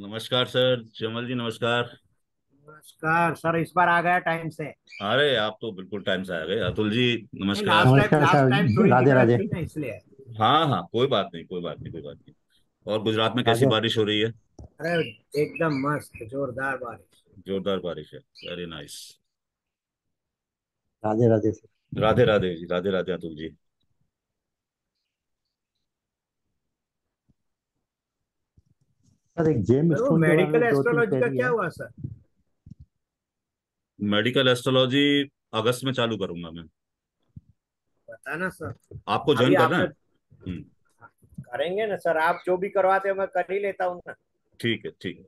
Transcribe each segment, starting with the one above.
नमस्कार सर जमल जी नमस्कार नमस्कार सर इस बार आ गया टाइम से अरे आप तो बिल्कुल टाइम से आ गए अतुल जी नमस्कार राधे राधे इसलिए हाँ हाँ कोई बात नहीं कोई बात नहीं कोई बात नहीं और गुजरात में कैसी बारिश हो रही है अरे एकदम मस्त जोरदार बारिश जोरदार बारिश है very nice Radhe Radhe Radhe Radhe ji Radhe Radhe Atul ji sir एक जेम स्कूल मेडिकल एस्ट्रोलॉजी का क्या हुआ सर मेडिकल एस्ट्रोलॉजी अगस्त में चालू करूंगा मैं बताना सर आपको ज्वाइन करना है हम्म। करेंगे ना सर आप जो भी करवाते हो मैं कर ही लेता हूँ ना ठीक है ठीक है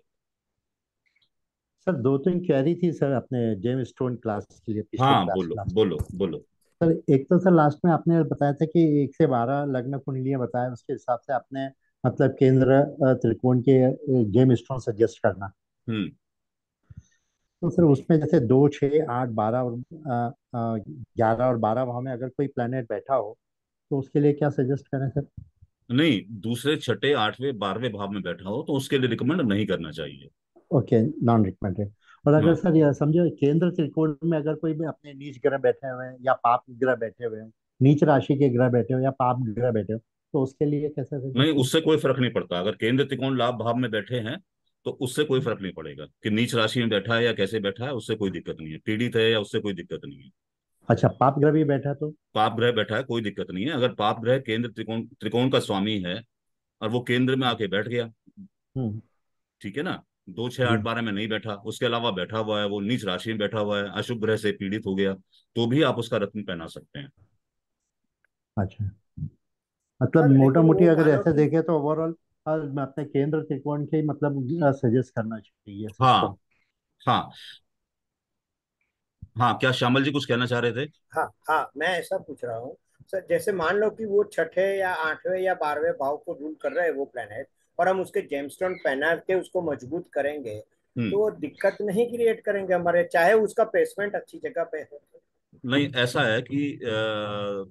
सर दो तीन क्वेरी थी सर अपने जेम स्टोन क्लास के लिए हाँ बोलो बोलो बोलो सर एक तो सर लास्ट में आपने बताया था कि एक से बारह लग्न कुंडलियां बताया उसके हिसाब से आपने मतलब केंद्र त्रिकोण के जेम स्टोन सजेस्ट करना हम्म। तो फिर उसमें जैसे दो छ आठ बारह और ग्यारह और बारह भाव में अगर कोई प्लेनेट बैठा हो तो उसके लिए क्या सजेस्ट करें सर नहीं दूसरे छठे आठवें बारहवें भाव में बैठा हो तो उसके लिए रिकमेंड नहीं करना चाहिए ओके नॉन रिकमेंडेड और अगर हाँ। सर यह समझो केंद्र त्रिकोण में अगर कोई भी अपने नीच ग्रह बैठे हुए हैं या पाप ग्रह बैठे हुए हैं नीच राशि के ग्रह बैठे हो या पाप ग्रह बैठे हो तो उसके लिए कैसा नहीं उससे कोई फर्क नहीं पड़ता अगर केंद्र त्रिकोण लाभ भाव में बैठे हैं तो उससे कोई फर्क नहीं पड़ेगा कि नीच राशि में बैठा है या कैसे बैठा है उससे कोई दिक्कत नहीं है पीड़ित है या उससे कोई दिक्कत नहीं है अच्छा पाप ग्रह भी बैठा तो पाप ग्रह बैठा है कोई दिक्कत नहीं है अगर पाप ग्रह केंद्र त्रिकोण त्रिकोण का स्वामी है और वो केंद्र में आके बैठ गया हम्म। ठीक है ना दो छह आठ हम्म। बारह में नहीं बैठा उसके अलावा बैठा हुआ है वो नीच राशि में बैठा हुआ है अशुभ ग्रह से पीड़ित हो गया तो भी आप उसका रत्न पहना सकते हैं अच्छा मतलब मोटा मोटी वो अगर ऐसे कि देखें तो ओवरऑल मैं अपने केंद्र त्रिकोण के मतलब सजेस्ट करना चाहिए सबको हाँ तो। हाँ हाँ क्या श्यामल जी कुछ कहना चाह रहे थे हाँ हाँ मैं ऐसा पूछ रहा हूँ सर जैसे मान लो कि वो छठे या आठवें या बारहवें भाव को रूल कर रहे हैं वो प्लेनेट और हम उसके जेमस्टोन पहना के उसको मजबूत करेंगे हम्म तो दिक्कत नहीं क्रिएट करेंगे हमारे चाहे उसका प्लेसमेंट अच्छी जगह पे हो नहीं ऐसा है कि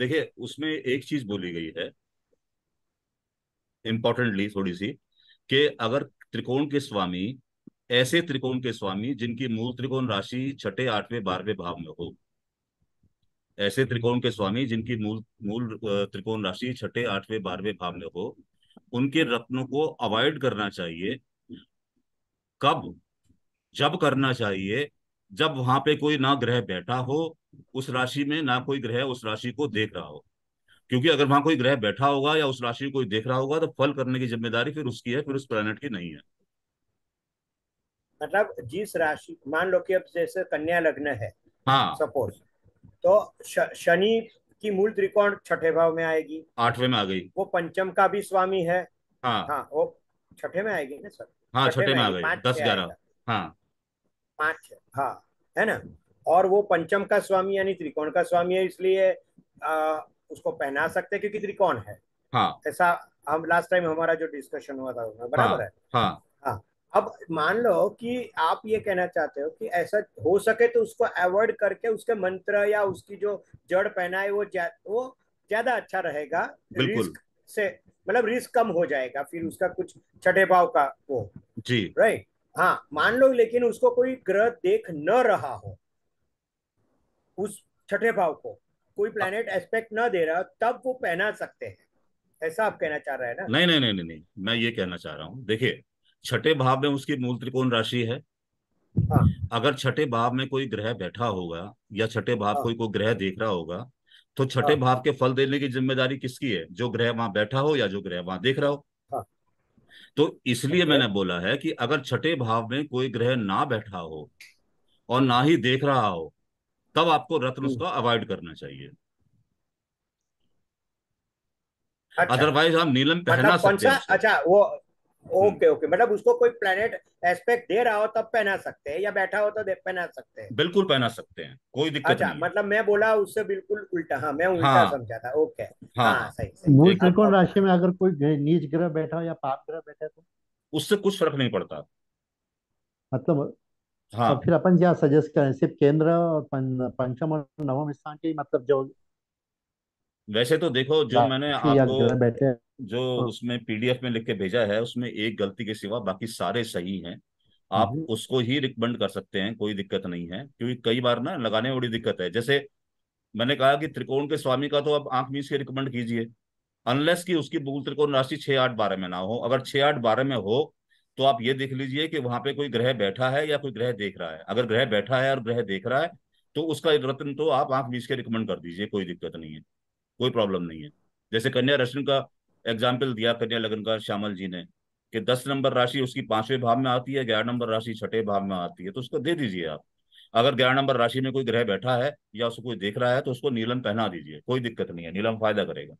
देखिए उसमें एक चीज बोली गई है इंपॉर्टेंटली थोड़ी सी कि अगर त्रिकोण के स्वामी ऐसे त्रिकोण के स्वामी जिनकी मूल त्रिकोण राशि छठे आठवें बारहवें भाव में हो ऐसे त्रिकोण के स्वामी जिनकी मूल मूल त्रिकोण राशि छठे आठवें बारहवें भाव में हो उनके रत्नों को अवॉइड करना चाहिए कब जब करना चाहिए जब वहां पे कोई ना ग्रह बैठा हो उस राशि में ना कोई ग्रह उस राशि को देख रहा हो क्योंकि अगर वहां कोई ग्रह बैठा होगा या उस राशि को कोई देख रहा होगा तो फल करने की जिम्मेदारी फिर उसकी है फिर उस प्लानट की नहीं है मतलब जिस राशि मान लो कि अब जैसे कन्या लग्न है हाँ सपोज तो शनि की मूल त्रिकोण छठे भाव में आएगी आठवें में आ गई वो पंचम का भी स्वामी है हाँ हाँ वो छठे में आएगी ना सर हाँ छठे में आ गई दस ग्यारह हाँ पांच हाँ है ना और वो पंचम का स्वामी यानी त्रिकोण का स्वामी है इसलिए आ, उसको पहना सकते हैं क्योंकि त्रिकोण है हाँ। ऐसा हम लास्ट टाइम हमारा जो डिस्कशन हुआ था उसमें हाँ, बराबर हाँ, है हाँ, हाँ। अब मान लो कि आप ये कहना चाहते हो कि ऐसा हो सके तो उसको अवॉइड करके उसके मंत्र या उसकी जो जड़ पहना है वो जा, वो ज्यादा अच्छा रहेगा रिस्क से मतलब रिस्क कम हो जाएगा फिर उसका कुछ छठे भाव का वो जी राइट हाँ मान लो लेकिन उसको कोई ग्रह देख न रहा हो उस छठे भाव को कोई प्लेनेट एस्पेक्ट हाँ। ना दे रहा तब वो पहना सकते हैं ऐसा आप कहना चाह रहे हैं ना नहीं नहीं नहीं नहीं मैं ये कहना चाह रहा हूँ देखिए छठे भाव में उसकी मूल त्रिकोण राशि है हाँ। अगर छठे भाव में कोई ग्रह बैठा होगा या छठे भाव हाँ। कोई को ग्रह देख रहा होगा तो छठे हाँ। भाव के फल देने की जिम्मेदारी किसकी है जो ग्रह वहां बैठा हो या जो ग्रह वहां देख रहा हो हाँ। तो इसलिए मैंने बोला है कि अगर छठे भाव में कोई ग्रह ना बैठा हो और ना ही देख रहा हो तब आपको रत्न हम्म। उसका अवॉइड करना चाहिए अदरवाइज अच्छा, हम नीलम पहना मतलब सकते हैं अच्छा वो हम्म। ओके ओके मतलब उसको कोई प्लेनेट एस्पेक्ट दे रहा हो तब पहना सकते हैं या बैठा हो तो पहना सकते हैं बिल्कुल पहना सकते हैं कोई दिक्कत अच्छा, नहीं मतलब मैं बोला उससे बिल्कुल उल्टा हाँ मैं उल्टा हाँ, समझा था ओके हाँ, हाँ सही सही त्रिकोण राशि में अगर कोई नीच ग्रह बैठा हो या पाप ग्रह बैठा तो उससे कुछ फर्क नहीं पड़ता मतलब हाँ और फिर अपन ज्या सजेस्ट करें सिर्फ केंद्र और पं, पंचम और नवम स्थान के मतलब जो वैसे तो देखो जो हाँ, मैंने राशि या आपको ग्रह बैठे हैं। जो हाँ। उसमें पीडीएफ में लिख के भेजा है उसमें एक गलती के सिवा बाकी सारे सही हैं आप हम्म, उसको ही रिकमेंड कर सकते हैं कोई दिक्कत नहीं है क्योंकि कई बार ना लगाने में बड़ी दिक्कत है जैसे मैंने कहा कि त्रिकोण के स्वामी का तो आप आंख मीच के रिकमेंड कीजिए अनलेस कि उसकी मूल त्रिकोण राशि छह आठ बारह में ना हो अगर छह आठ बारह में हो तो आप ये देख लीजिए कि वहां पे कोई ग्रह बैठा है या कोई ग्रह देख रहा है अगर ग्रह बैठा है और ग्रह देख रहा है तो उसका रत्न तो आप आंख बीच के रिकमेंड कर दीजिए कोई दिक्कत नहीं है कोई प्रॉब्लम नहीं है जैसे कन्या रश्मि का एग्जाम्पल दिया कन्या लगन का श्यामल जी ने कि दस नंबर राशि उसकी पांचवें भाव में आती है ग्यारह नंबर राशि छठे भाव में आती है तो उसको दे दीजिए आप अगर ग्यारह नंबर राशि में कोई ग्रह बैठा है या उसको कोई देख रहा है तो उसको नीलम पहना दीजिए कोई दिक्कत नहीं है नीलम फायदा करेगा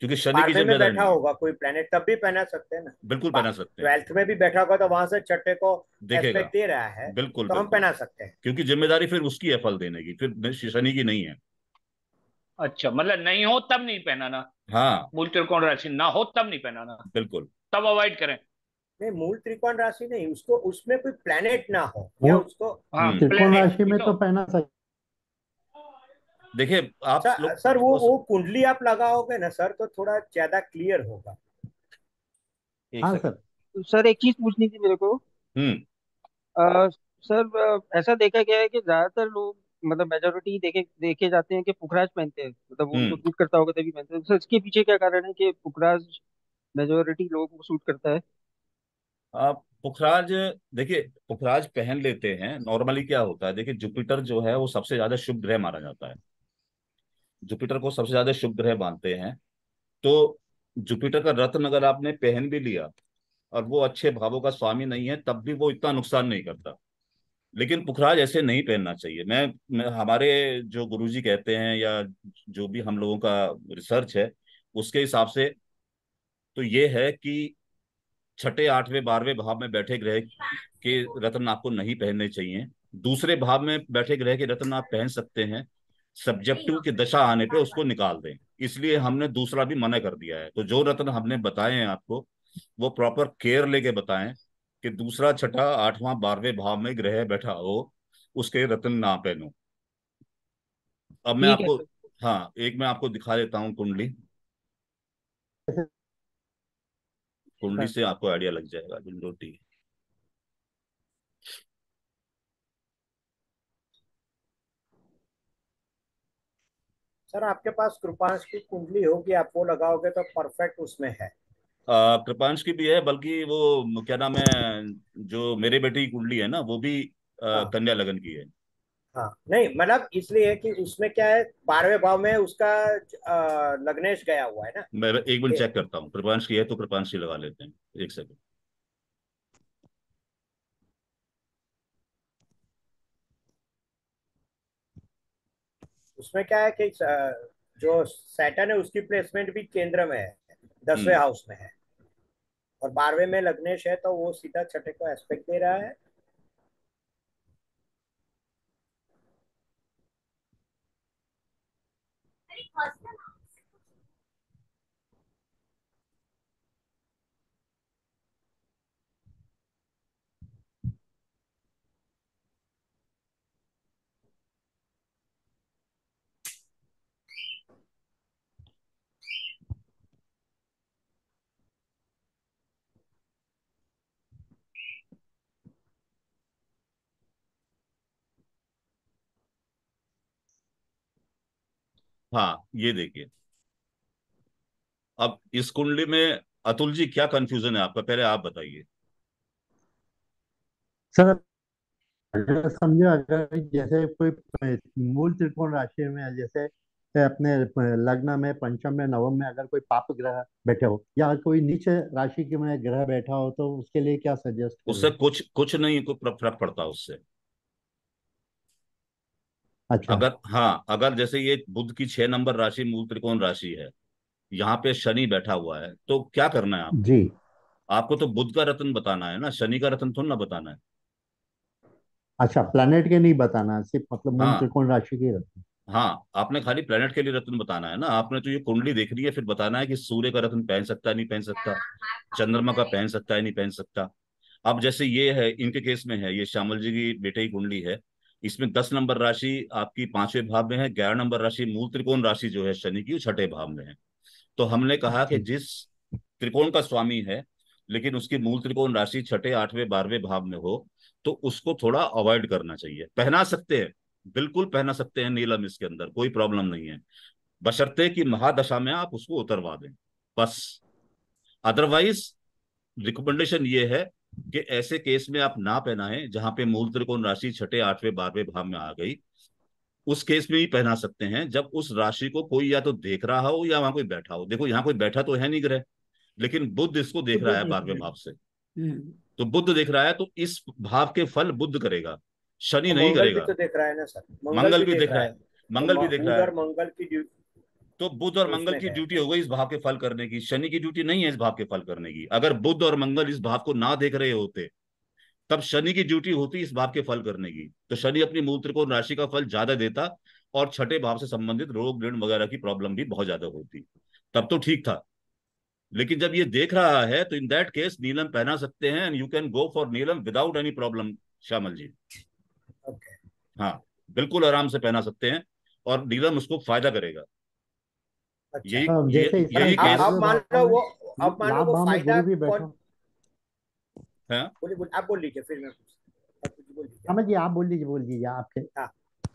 क्योंकि शनि की में बैठा होगा कोई प्लेनेट तब भी पहना सकते हैं ना बिल्कुल पहना सकते हैं ट्वेल्थ में भी बैठा होगा तो वहां से छठे को देखेगा दे रहा है बिल्कुल तो हम पहना सकते हैं क्योंकि जिम्मेदारी फिर उसकी है फल देने की फिर शनि की नहीं है अच्छा मतलब नहीं हो तब नहीं पहनाना हाँ मूल त्रिकोण राशि ना हो तब नहीं पहनाना बिल्कुल तब अवॉइड करें नहीं मूल त्रिकोण राशि नहीं उसको उसमें कोई प्लेनेट ना हो या उसको हाँ, त्रिकोण राशि में तो, तो पहना सकते देखिए आप सर, अच्छा, सर वो वो कुंडली आप लगाओगे ना सर तो थोड़ा ज्यादा क्लियर होगा हाँ सर सर एक चीज पूछनी थी मेरे को हम्म। सर ऐसा देखा गया है कि ज्यादातर लोग मतलब मेजोरिटी देखे देखे जाते हैं कि पुखराज पहनते हैं मतलब वो सूट हम्म। करता होगा तभी पहनते हैं तो सर इसके पीछे क्या कारण है कि पुखराज मेजोरिटी लोगों को सूट करता है आप पुखराज देखिए पुखराज पहन लेते हैं नॉर्मली क्या होता है देखिए जुपिटर जो है वो सबसे ज्यादा शुभ ग्रह माना जाता है जुपिटर को सबसे ज्यादा शुभ ग्रह मानते हैं तो जुपिटर का रत्न अगर आपने पहन भी लिया और वो अच्छे भावों का स्वामी नहीं है तब भी वो इतना नुकसान नहीं करता लेकिन पुखराज ऐसे नहीं पहनना चाहिए मैं, मैं हमारे जो गुरुजी कहते हैं या जो भी हम लोगों का रिसर्च है उसके हिसाब से तो ये है कि छठे आठवें बारहवें भाव में बैठे ग्रह के रत्न आपको नहीं पहनने चाहिए दूसरे भाव में बैठे ग्रह के रत्न आप पहन सकते हैं सब्जेक्टिव की दशा आने पे हाँ, उसको निकाल दें इसलिए हमने दूसरा भी मना कर दिया है तो जो रत्न हमने बताए हैं आपको वो प्रॉपर केयर लेके बताएं कि दूसरा छठा आठवां बारहवें भाव में ग्रह बैठा हो उसके रत्न ना पहनो अब मैं आपको हाँ एक मैं आपको दिखा देता हूँ कुंडली कुंडली हाँ। से आपको आइडिया लग जाएगा झुंझोटी सर आपके पास कृपांश की कुंडली होगी आप वो लगाओगे तो परफेक्ट उसमें है कृपांश की भी है बल्कि वो क्या नाम है जो मेरे बेटे की कुंडली है ना वो भी हाँ। कन्या लगन की है हाँ नहीं मतलब इसलिए है कि उसमें क्या है बारहवें भाव में उसका लग्नेश गया हुआ है ना मैं एक मिनट चेक करता हूँ कृपांश की है तो कृपांश की लगा लेते हैं एक सेकंड उसमें क्या है कि जो सैटन है उसकी प्लेसमेंट भी केंद्र में है दसवें हाउस हम्म। में है और बारहवें में लग्नेश है तो वो सीधा छठे को एस्पेक्ट दे रहा है हाँ ये देखिए अब इस कुंडली में अतुल जी क्या कंफ्यूजन है आपका पहले आप बताइए सर समझो अगर जैसे कोई मूल त्रिकोण राशि में जैसे अपने लग्न में पंचम में नवम में अगर कोई पाप ग्रह बैठे हो या कोई नीचे राशि के में ग्रह बैठा हो तो उसके लिए क्या सजेस्ट उससे कुछ कुछ नहीं कोई फर्क पड़ता उससे अच्छा अगर हाँ अगर जैसे ये बुद्ध की छह नंबर राशि मूल त्रिकोण राशि है यहाँ पे शनि बैठा हुआ है तो क्या करना है आप जी आपको तो बुद्ध का रतन बताना है ना शनि का रतन थोड़ा ना बताना है अच्छा प्लेनेट के नहीं बताना सिर्फ मतलब मूल हाँ, त्रिकोण राशि के रतन हाँ आपने खाली प्लेनेट के लिए रत्न बताना है ना आपने तो ये कुंडली देख रही है फिर बताना है कि सूर्य का रत्न पहन सकता है नहीं पहन सकता चंद्रमा का पहन सकता है नहीं पहन सकता अब जैसे ये है इनके केस में है ये श्यामल जी की बेटे की कुंडली है इसमें दस नंबर राशि आपकी पांचवें भाव में है ग्यारह नंबर राशि मूल त्रिकोण राशि जो है शनि की छठे भाव में है तो हमने कहा कि जिस त्रिकोण का स्वामी है लेकिन उसकी मूल त्रिकोण राशि छठे आठवें बारहवें भाव में हो तो उसको थोड़ा अवॉइड करना चाहिए पहना सकते हैं बिल्कुल पहना सकते हैं नीलम इसके अंदर कोई प्रॉब्लम नहीं है बशर्ते कि महादशा में आप उसको उतरवा दें बस अदरवाइज रिकमेंडेशन ये है कि ऐसे केस में आप ना पहनाएं जहां पे मूल त्रिकोण राशि छठे आठवें बारहवें भाव में आ गई उस केस में भी पहना सकते हैं जब उस राशि को कोई या तो देख रहा हो या वहां कोई बैठा हो देखो यहाँ कोई बैठा तो है नहीं ग्रह लेकिन बुद्ध इसको देख तो रहा है बारहवें भाव से हम्म। तो बुद्ध देख रहा है तो इस भाव के फल बुद्ध करेगा शनि तो नहीं करेगा तो देख रहा है ना सर मंगल, मंगल भी देख रहा है मंगल तो भी देख रहा है मंगल की तो बुद्ध और तो मंगल की ड्यूटी हो गई इस भाव के फल करने की शनि की ड्यूटी नहीं है इस भाव के फल करने की अगर बुद्ध और मंगल इस भाव को ना देख रहे होते तब शनि की ड्यूटी होती इस भाव के फल करने की तो शनि अपनी मूल त्रिकोण राशि का फल ज्यादा देता और छठे भाव से संबंधित रोग ऋण वगैरह की प्रॉब्लम भी बहुत ज्यादा होती तब तो ठीक था लेकिन जब ये देख रहा है तो इन दैट केस नीलम पहना सकते हैं and you can go for neelam without any problem Shyamal ji okay. हाँ बिल्कुल आराम से पहना सकते हैं और नीलम उसको फायदा करेगा अच्छा। हाँ, यही यही आप मान लो वो आप मान लो वो फायदा हाँ? बोलिए बोलिए आप बोल लीजिए फिर मैं समझ गया आप बोल लीजिए बोल लीजिए आपके हाँ,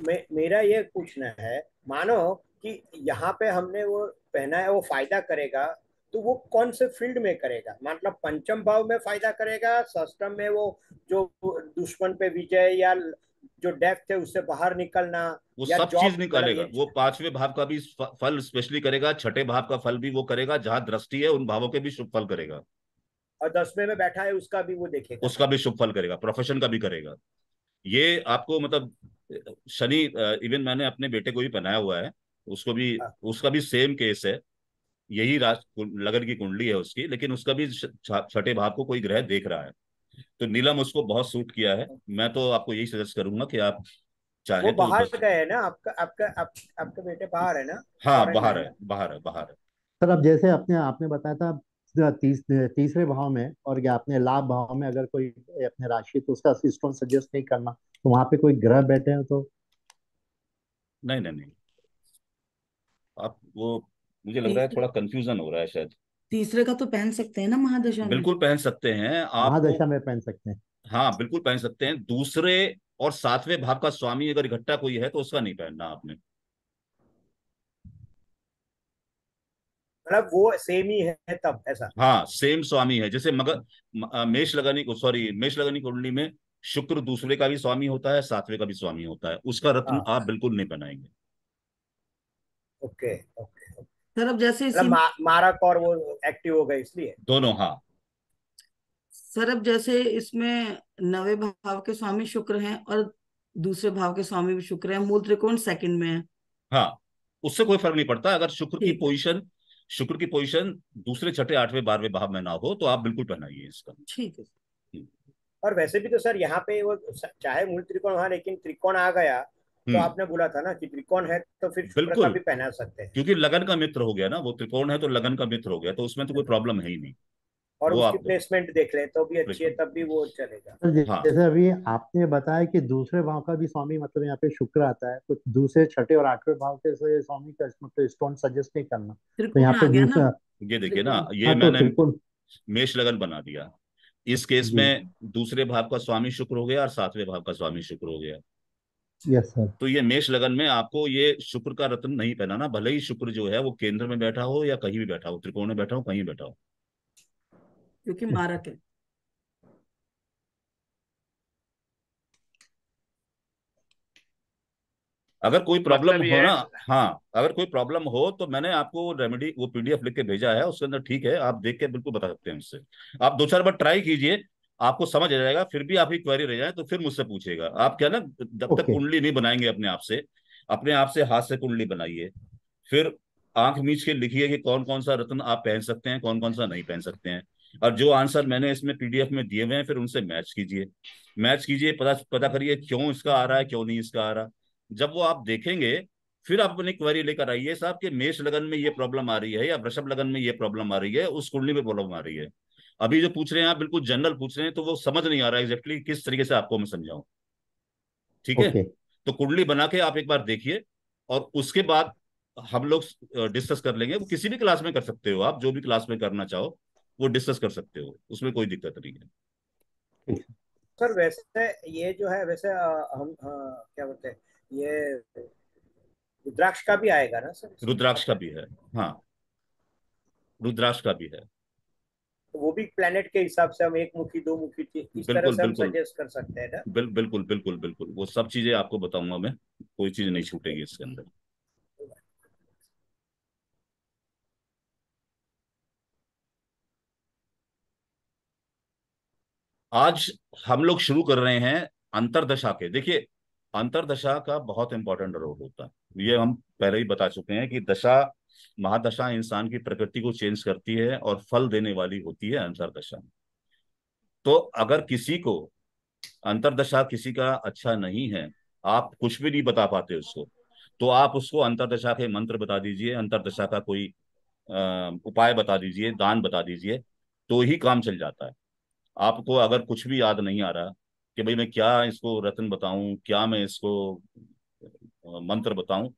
मेरा ये पूछना है मानो कि यहाँ पे हमने वो पहना है वो फायदा करेगा तो वो कौन से फील्ड में करेगा मतलब पंचम भाव में फायदा करेगा सष्टम में वो जो दुश्मन पे विजय या जो डेथ है उससे बाहर निकलना वो सब चीज निकालेगा वो पांचवे भाव का भी फल स्पेशली करेगा छठे भाव का फल भी वो करेगा जहाँ दृष्टि है उन भावों के भी शुभ फल करेगा और दसवें में बैठा है उसका भी वो देखेगा उसका भी शुभ फल करेगा प्रोफेशन का भी करेगा ये आपको मतलब शनि इवन मैंने अपने बेटे को भी बनाया हुआ है उसको भी हाँ। उसका भी सेम केस है यही राज लगन की कुंडली है उसकी लेकिन उसका भी छठे भाव को कोई ग्रह देख रहा है तो नीलम उसको बहुत सूट किया है मैं तो आपको यही सजेस्ट करूंगा कि आप चाहे वो तो बाहर तो गए है ना आपका आपका आप, आपके बेटे बाहर है ना हाँ बाहर है बाहर है बाहर है सर अब जैसे आपने आपने बताया था तीस, तीसरे भाव में और आपने लाभ भाव में अगर कोई अपने राशि तो उसका स्टोन सजेस्ट नहीं करना तो वहां पे कोई ग्रह बैठे हैं तो नहीं नहीं नहीं आप वो मुझे लग रहा है थोड़ा कंफ्यूजन हो रहा है शायद तीसरे का तो पहन सकते हैं ना महादशा बिल्कुल पहन सकते हैं आप महादशा में पहन सकते हैं हाँ बिल्कुल पहन सकते हैं दूसरे और सातवें भाव का स्वामी अगर इकट्ठा कोई है तो उसका नहीं पहनना आपने मतलब वो सेम ही है तब ऐसा हाँ सेम स्वामी है जैसे मगर मेष लगानी को सॉरी मेष लगानी कुंडली में शुक्र दूसरे का भी स्वामी होता है सातवें का भी स्वामी होता है उसका रत्न हाँ। आप बिल्कुल नहीं बनाएंगे ओके ओके सर अब जैसे इसी मतलब मा, मारक और वो एक्टिव हो गए इसलिए दोनों हाँ सर अब जैसे इसमें नवे भाव के स्वामी शुक्र हैं और दूसरे भाव के स्वामी भी शुक्र हैं मूल त्रिकोण सेकंड में है हाँ उससे कोई फर्क नहीं पड़ता अगर शुक्र की पोजीशन शुक्र की पोजीशन दूसरे छठे आठवें बारहवें भाव में ना हो तो आप बिल्कुल पहनाइए इसका ठीक है और वैसे भी तो सर यहाँ पे वो चाहे मूल त्रिकोण हो लेकिन त्रिकोण आ गया तो हम्म। आपने बोला था ना कि त्रिकोण है तो फिर बिल्कुल भी पहना सकते हैं क्योंकि लगन का मित्र हो गया ना वो त्रिकोण है तो लगन का मित्र हो गया तो उसमें तो कोई प्रॉब्लम है ही नहीं और उसकी प्लेसमेंट देख ले तो भी अच्छी है तब भी वो चलेगा तो हाँ। जैसे अभी आपने बताया कि दूसरे भाव का भी स्वामी मतलब यहाँ पे शुक्र आता है कुछ दूसरे छठे और आठवें भाव के से स्वामी का मतलब स्टोन सजेस्ट नहीं करना तो यहाँ पे ये देखिए ना ये हाँ, तो मैंने मेष लगन बना दिया इस केस में दूसरे भाव का स्वामी शुक्र हो गया और सातवें भाव का स्वामी शुक्र हो गया yes, तो ये मेष लगन में आपको ये शुक्र का रत्न नहीं पहनाना भले ही शुक्र जो है वो केंद्र में बैठा हो या कहीं भी बैठा हो त्रिकोण में बैठा हो कहीं बैठा हो क्योंकि मारक है अगर कोई प्रॉब्लम मतलब हो ना हाँ अगर कोई प्रॉब्लम हो तो मैंने आपको रेमेडी वो पीडीएफ लिख के भेजा है उसके अंदर ठीक है आप देख के बिल्कुल बता सकते हैं उससे आप दो चार बार ट्राई कीजिए आपको समझ आ जाएगा फिर भी आपकी क्वेरी रह जाए तो फिर मुझसे पूछेगा आप क्या ना जब तक कुंडली नहीं बनाएंगे अपने आप से अपने आप से हाथ से कुंडली बनाइए फिर आंख मीच के लिखिए कि कौन कौन सा रत्न आप पहन सकते हैं कौन कौन सा नहीं पहन सकते हैं और जो आंसर मैंने इसमें पीडीएफ में दिए हुए हैं फिर उनसे मैच कीजिए मैच कीजिए पता पता करिए क्यों इसका आ रहा है क्यों नहीं इसका आ रहा जब वो आप देखेंगे फिर आप अपनी क्वेरी लेकर आइए साहब कि मेष लगन में ये प्रॉब्लम आ रही है या वृषभ लगन में ये प्रॉब्लम आ रही है उस कुंडली में प्रॉब्लम आ रही है अभी जो पूछ रहे हैं आप बिल्कुल जनरल पूछ रहे हैं तो वो समझ नहीं आ रहा एग्जैक्टली exactly किस तरीके से आपको मैं समझाऊं ठीक है तो कुंडली बना के आप एक बार देखिए और उसके बाद हम लोग डिस्कस कर लेंगे वो किसी भी क्लास में कर सकते हो आप जो भी क्लास में करना चाहो वो डिस्कस कर सकते हो उसमें कोई दिक्कत नहीं है सर वैसे ये जो है वैसे आ, हम आ, क्या बोलते हैं ये रुद्राक्ष का भी आएगा ना सर रुद्राक्ष का भी है हाँ रुद्राक्ष का भी है तो वो भी प्लेनेट के हिसाब से हम एक मुखी दो मुखी इस बिल्कुल, तरह से बिल्कुल, हम सजेस्ट कर सकते हैं ना बिल, बिल्कुल बिल्कुल बिल्कुल वो सब चीजें आपको बताऊंगा मैं कोई चीज नहीं छूटेगी इसके अंदर आज हम लोग शुरू कर रहे हैं अंतरदशा के देखिए अंतरदशा का बहुत इंपॉर्टेंट रोल होता है ये हम पहले ही बता चुके हैं कि दशा महादशा इंसान की प्रकृति को चेंज करती है और फल देने वाली होती है अंतरदशा तो अगर किसी को अंतरदशा किसी का अच्छा नहीं है आप कुछ भी नहीं बता पाते उसको तो आप उसको अंतरदशा के मंत्र बता दीजिए अंतरदशा का कोई उपाय बता दीजिए दान बता दीजिए तो ही काम चल जाता है आपको अगर कुछ भी याद नहीं आ रहा कि भाई मैं क्या इसको रत्न बताऊं क्या मैं इसको मंत्र बताऊं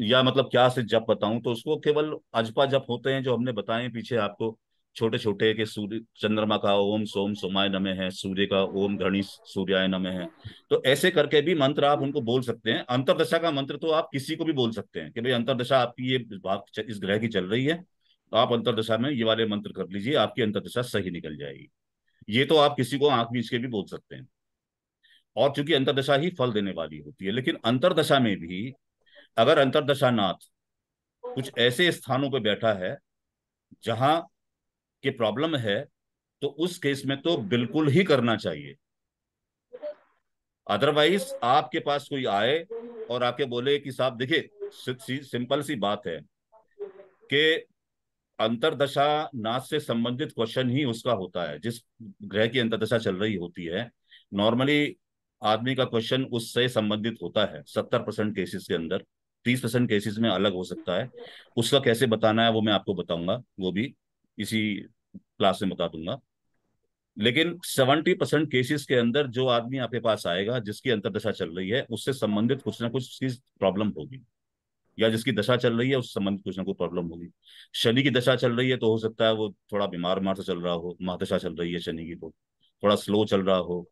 या मतलब क्या से जप बताऊं तो उसको केवल अजपा जप होते हैं जो हमने बताए पीछे आपको छोटे छोटे के सूर्य चंद्रमा का ओम सोम सोमाय नमे है सूर्य का ओम घृणी सूर्याय नमे है तो ऐसे करके भी मंत्र आप उनको बोल सकते हैं अंतरदशा का मंत्र तो आप किसी को भी बोल सकते हैं कि भाई अंतरदशा आपकी ये बात इस ग्रह की चल रही है तो आप अंतरदशा में ये वाले मंत्र कर लीजिए आपकी अंतरदशा सही निकल जाएगी ये तो आप किसी को आंख बीच के भी बोल सकते हैं और चूंकि अंतरदशा ही फल देने वाली होती है लेकिन अंतरदशा में भी अगर अंतरदशा नाथ कुछ ऐसे स्थानों पर बैठा है जहां के प्रॉब्लम है तो उस केस में तो बिल्कुल ही करना चाहिए अदरवाइज आपके पास कोई आए और आपके बोले कि साहब देखिए सिंपल सी बात है कि अंतरदशा नाथ से संबंधित क्वेश्चन ही उसका होता है जिस ग्रह की अंतरदशा चल रही होती है नॉर्मली आदमी का क्वेश्चन उससे संबंधित होता है सत्तर परसेंट केसेस के अंदर तीस परसेंट केसेस में अलग हो सकता है उसका कैसे बताना है वो मैं आपको बताऊंगा वो भी इसी क्लास में बता दूंगा लेकिन सेवेंटी परसेंट केसेस के अंदर जो आदमी आपके पास आएगा जिसकी अंतरदशा चल रही है उससे संबंधित कुछ ना कुछ चीज प्रॉब्लम होगी या जिसकी दशा चल रही है उससे संबंधित कुछ ना कुछ प्रॉब्लम होगी शनि की दशा चल रही है तो हो सकता है वो थोड़ा बीमार मार से चल रहा हो महादशा चल रही है शनि की तो थोड़ा स्लो चल रहा हो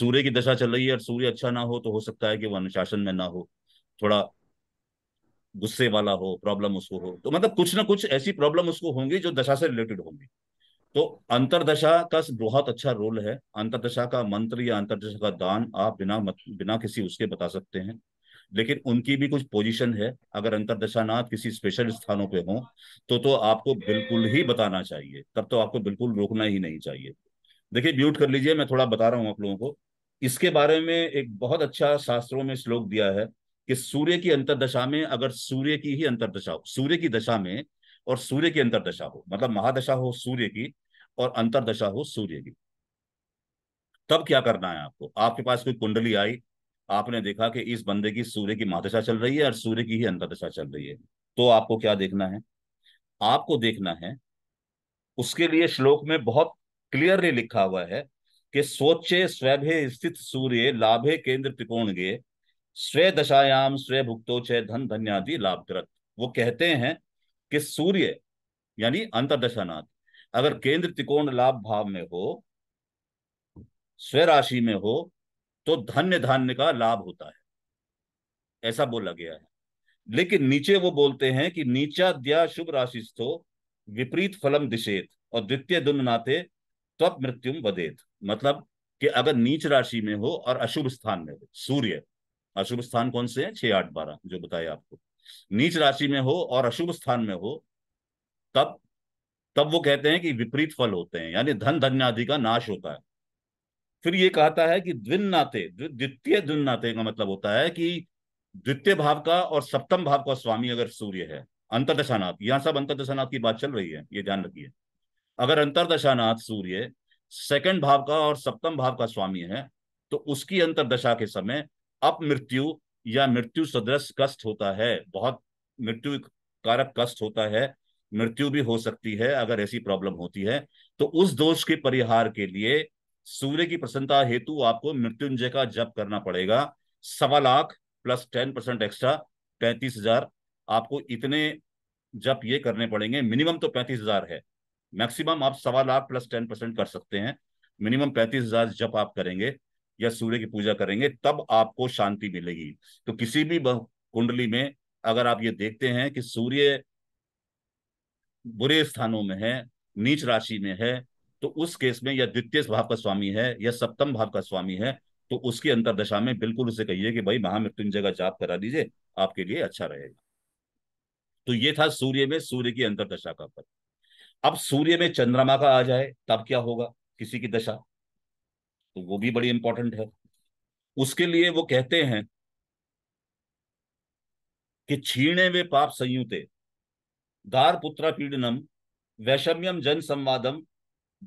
सूर्य की दशा चल रही है और सूर्य अच्छा ना हो तो हो सकता है कि वो अनुशासन में ना हो थोड़ा गुस्से वाला हो प्रॉब्लम उसको हो तो मतलब कुछ ना कुछ ऐसी प्रॉब्लम उसको होंगी जो दशा से रिलेटेड होंगी तो अंतरदशा का बहुत अच्छा रोल है अंतरदशा का मंत्र या अंतरदशा का दान आप बिना मत, बिना किसी उसके बता सकते हैं लेकिन उनकी भी कुछ पोजीशन है अगर अंतरदशानाथ किसी स्पेशल स्थानों पे हो तो तो आपको बिल्कुल ही बताना चाहिए तब तो आपको बिल्कुल रोकना ही नहीं चाहिए देखिए म्यूट कर लीजिए मैं थोड़ा बता रहा हूँ आप लोगों को इसके बारे में एक बहुत अच्छा शास्त्रों में श्लोक दिया है कि सूर्य की अंतरदशा में अगर सूर्य की ही अंतरदशा हो सूर्य की दशा में और सूर्य की अंतरदशा हो मतलब महादशा हो सूर्य की और अंतरदशा हो सूर्य की तब क्या करना है आपको आपके पास कोई कुंडली आई आपने देखा कि इस बंदे की सूर्य की महादशा चल रही है और सूर्य की ही अंतरदशा चल रही है तो आपको क्या देखना है आपको देखना है उसके लिए श्लोक में बहुत क्लियरली लिखा हुआ है कि सोचे स्वभे स्थित सूर्य लाभे केंद्र त्रिकोण गे श्रेय दशायाम श्रेय भुक्तो छे धन धन्यादि लाभग्रत वो कहते हैं कि सूर्य यानी अंतरदशानाथ अगर केंद्र त्रिकोण लाभ भाव में हो स्वय राशि में हो तो धन्य धान्य का लाभ होता है ऐसा बोला गया है लेकिन नीचे वो बोलते हैं कि नीचा दया शुभ राशि स्थो विपरीत फलम दिशेत और द्वितीय दुन नाते त्वप मृत्युम वदेत मतलब कि अगर नीच राशि में हो और अशुभ स्थान में हो सूर्य अशुभ स्थान कौन से हैं छह आठ बारह जो बताए आपको नीच राशि में हो और अशुभ स्थान में हो तब तब वो कहते हैं कि विपरीत फल होते हैं यानी धन धन्यादि का नाश होता है फिर ये कहता है कि नाते द्वितीय नाते का मतलब होता है कि द्वितीय भाव का और सप्तम भाव का स्वामी अगर सूर्य है अंतरदशानाथ यहां सब अंतरदशानाथ की बात चल रही है ये ध्यान रखिए अगर अंतरदशानाथ सूर्य सेकंड भाव का और सप्तम भाव का स्वामी है तो उसकी अंतरदशा के समय अपमृत्यु या मृत्यु सदृश कष्ट होता है बहुत मृत्यु कारक कष्ट होता है मृत्यु भी हो सकती है अगर ऐसी प्रॉब्लम होती है तो उस दोष के परिहार के लिए सूर्य की प्रसन्नता हेतु आपको मृत्युंजय का जप करना पड़ेगा सवा lakh plus ten percent extra पैंतीस हजार आपको इतने जप ये करने पड़ेंगे मिनिमम तो पैंतीस हजार है मैक्सिमम आप सवा लाख प्लस टेन परसेंट कर सकते हैं मिनिमम पैंतीस हजार जप आप करेंगे या सूर्य की पूजा करेंगे तब आपको शांति मिलेगी तो किसी भी कुंडली में अगर आप ये देखते हैं कि सूर्य बुरे स्थानों में है नीच राशि में है तो उस केस में या द्वितीय भाव का स्वामी है या सप्तम भाव का स्वामी है तो उसकी अंतरदशा में बिल्कुल उसे कहिए कि भाई महामृत्युंजय का जाप करा दीजिए आपके लिए अच्छा रहेगा तो ये था सूर्य में सूर्य की अंतरदशा का पद अब सूर्य में चंद्रमा का आ जाए तब क्या होगा किसी की दशा तो वो भी बड़ी इंपॉर्टेंट है उसके लिए वो कहते हैं कि छीणे वे पाप संयुते दार पुत्रा पीड़नम वैषम्यम जन संवादम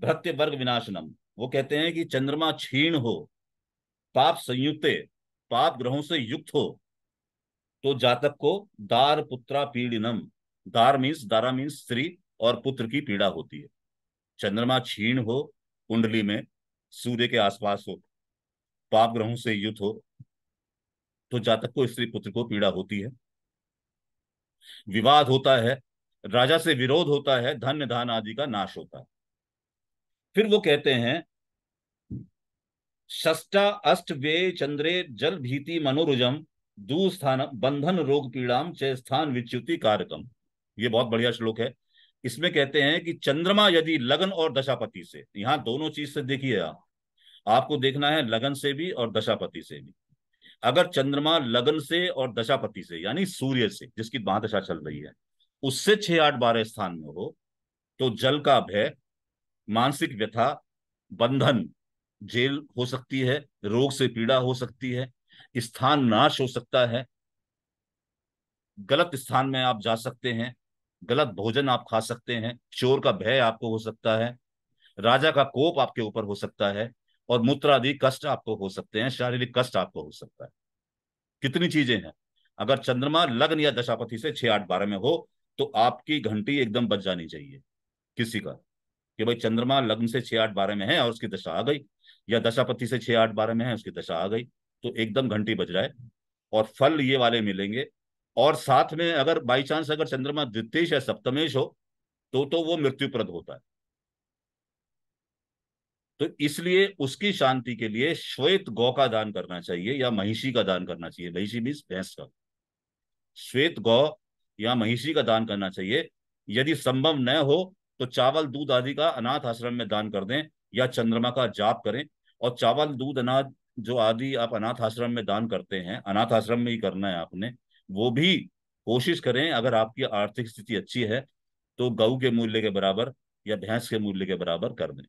भ्रत्य वर्ग विनाशनम वो कहते हैं कि चंद्रमा क्षीण हो पाप संयुते पाप ग्रहों से युक्त हो तो जातक को दार पुत्रा पीड़िनम दार मीन्स दारा मीन्स स्त्री और पुत्र की पीड़ा होती है चंद्रमा छीण हो कुंडली में सूर्य के आसपास हो पाप ग्रहों से युद्ध हो तो जातक को स्त्री पुत्र को पीड़ा होती है विवाद होता है राजा से विरोध होता है धन्य धान आदि का नाश होता है फिर वो कहते हैं षष्टा अष्ट वे चंद्रे जल भीति मनोरुजम दूस्थान बंधन रोग पीड़ाम चय स्थान विच्युति कारकम ये बहुत बढ़िया श्लोक है इसमें कहते हैं कि चंद्रमा यदि लगन और दशापति से यहां दोनों चीज से देखिए आप आपको देखना है लगन से भी और दशापति से भी अगर चंद्रमा लगन से और दशापति से यानी सूर्य से जिसकी महादशा चल रही है उससे छह आठ बारह स्थान में हो तो जल का भय मानसिक व्यथा बंधन जेल हो सकती है रोग से पीड़ा हो सकती है स्थान नाश हो सकता है गलत स्थान में आप जा सकते हैं गलत भोजन आप खा सकते हैं चोर का भय आपको हो सकता है राजा का कोप आपके ऊपर हो सकता है और मूत्रादि कष्ट आपको हो सकते हैं शारीरिक कष्ट आपको हो सकता है कितनी चीजें हैं अगर चंद्रमा लग्न या दशापति से छह आठ बारह में हो तो आपकी घंटी एकदम बच जानी चाहिए किसी का कि भाई चंद्रमा लग्न से छह आठ बारह में है और उसकी दशा आ गई या दशापति से छह आठ बारह में है उसकी दशा आ गई तो एकदम घंटी बज रहा है और फल ये वाले मिलेंगे और साथ में अगर बाई चांस अगर चंद्रमा द्वितीय या सप्तमेश हो तो तो वो मृत्युप्रद होता है तो इसलिए उसकी शांति के लिए श्वेत गौ का दान करना चाहिए या महिषी का दान करना चाहिए महिषी मीन्स भैंस का श्वेत गौ या महिषी का दान करना चाहिए यदि संभव न हो तो चावल दूध आदि का अनाथ आश्रम में दान कर दें या चंद्रमा का जाप करें और चावल दूध अनाथ जो आदि आप अनाथ आश्रम में दान करते हैं अनाथ आश्रम में ही करना है आपने वो भी कोशिश करें अगर आपकी आर्थिक स्थिति अच्छी है तो गऊ के मूल्य के बराबर या भैंस के मूल्य के बराबर कर दें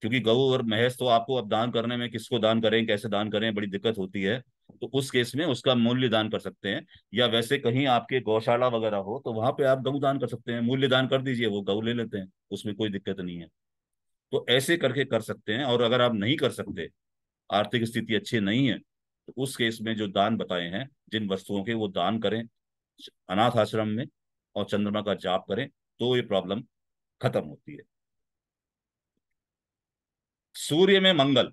क्योंकि गऊ और महस तो आपको अब दान करने में किसको दान करें कैसे दान करें बड़ी दिक्कत होती है तो उस केस में उसका मूल्य दान कर सकते हैं या वैसे कहीं आपके गौशाला वगैरह हो तो वहां पे आप गऊ दान कर सकते हैं मूल्य दान कर दीजिए वो गऊ ले लेते हैं उसमें कोई दिक्कत नहीं है तो ऐसे करके कर सकते हैं और अगर आप नहीं कर सकते आर्थिक स्थिति अच्छी नहीं है तो उस केस में जो दान बताए हैं जिन वस्तुओं के वो दान करें अनाथ आश्रम में और चंद्रमा का जाप करें तो ये प्रॉब्लम खत्म होती है सूर्य में मंगल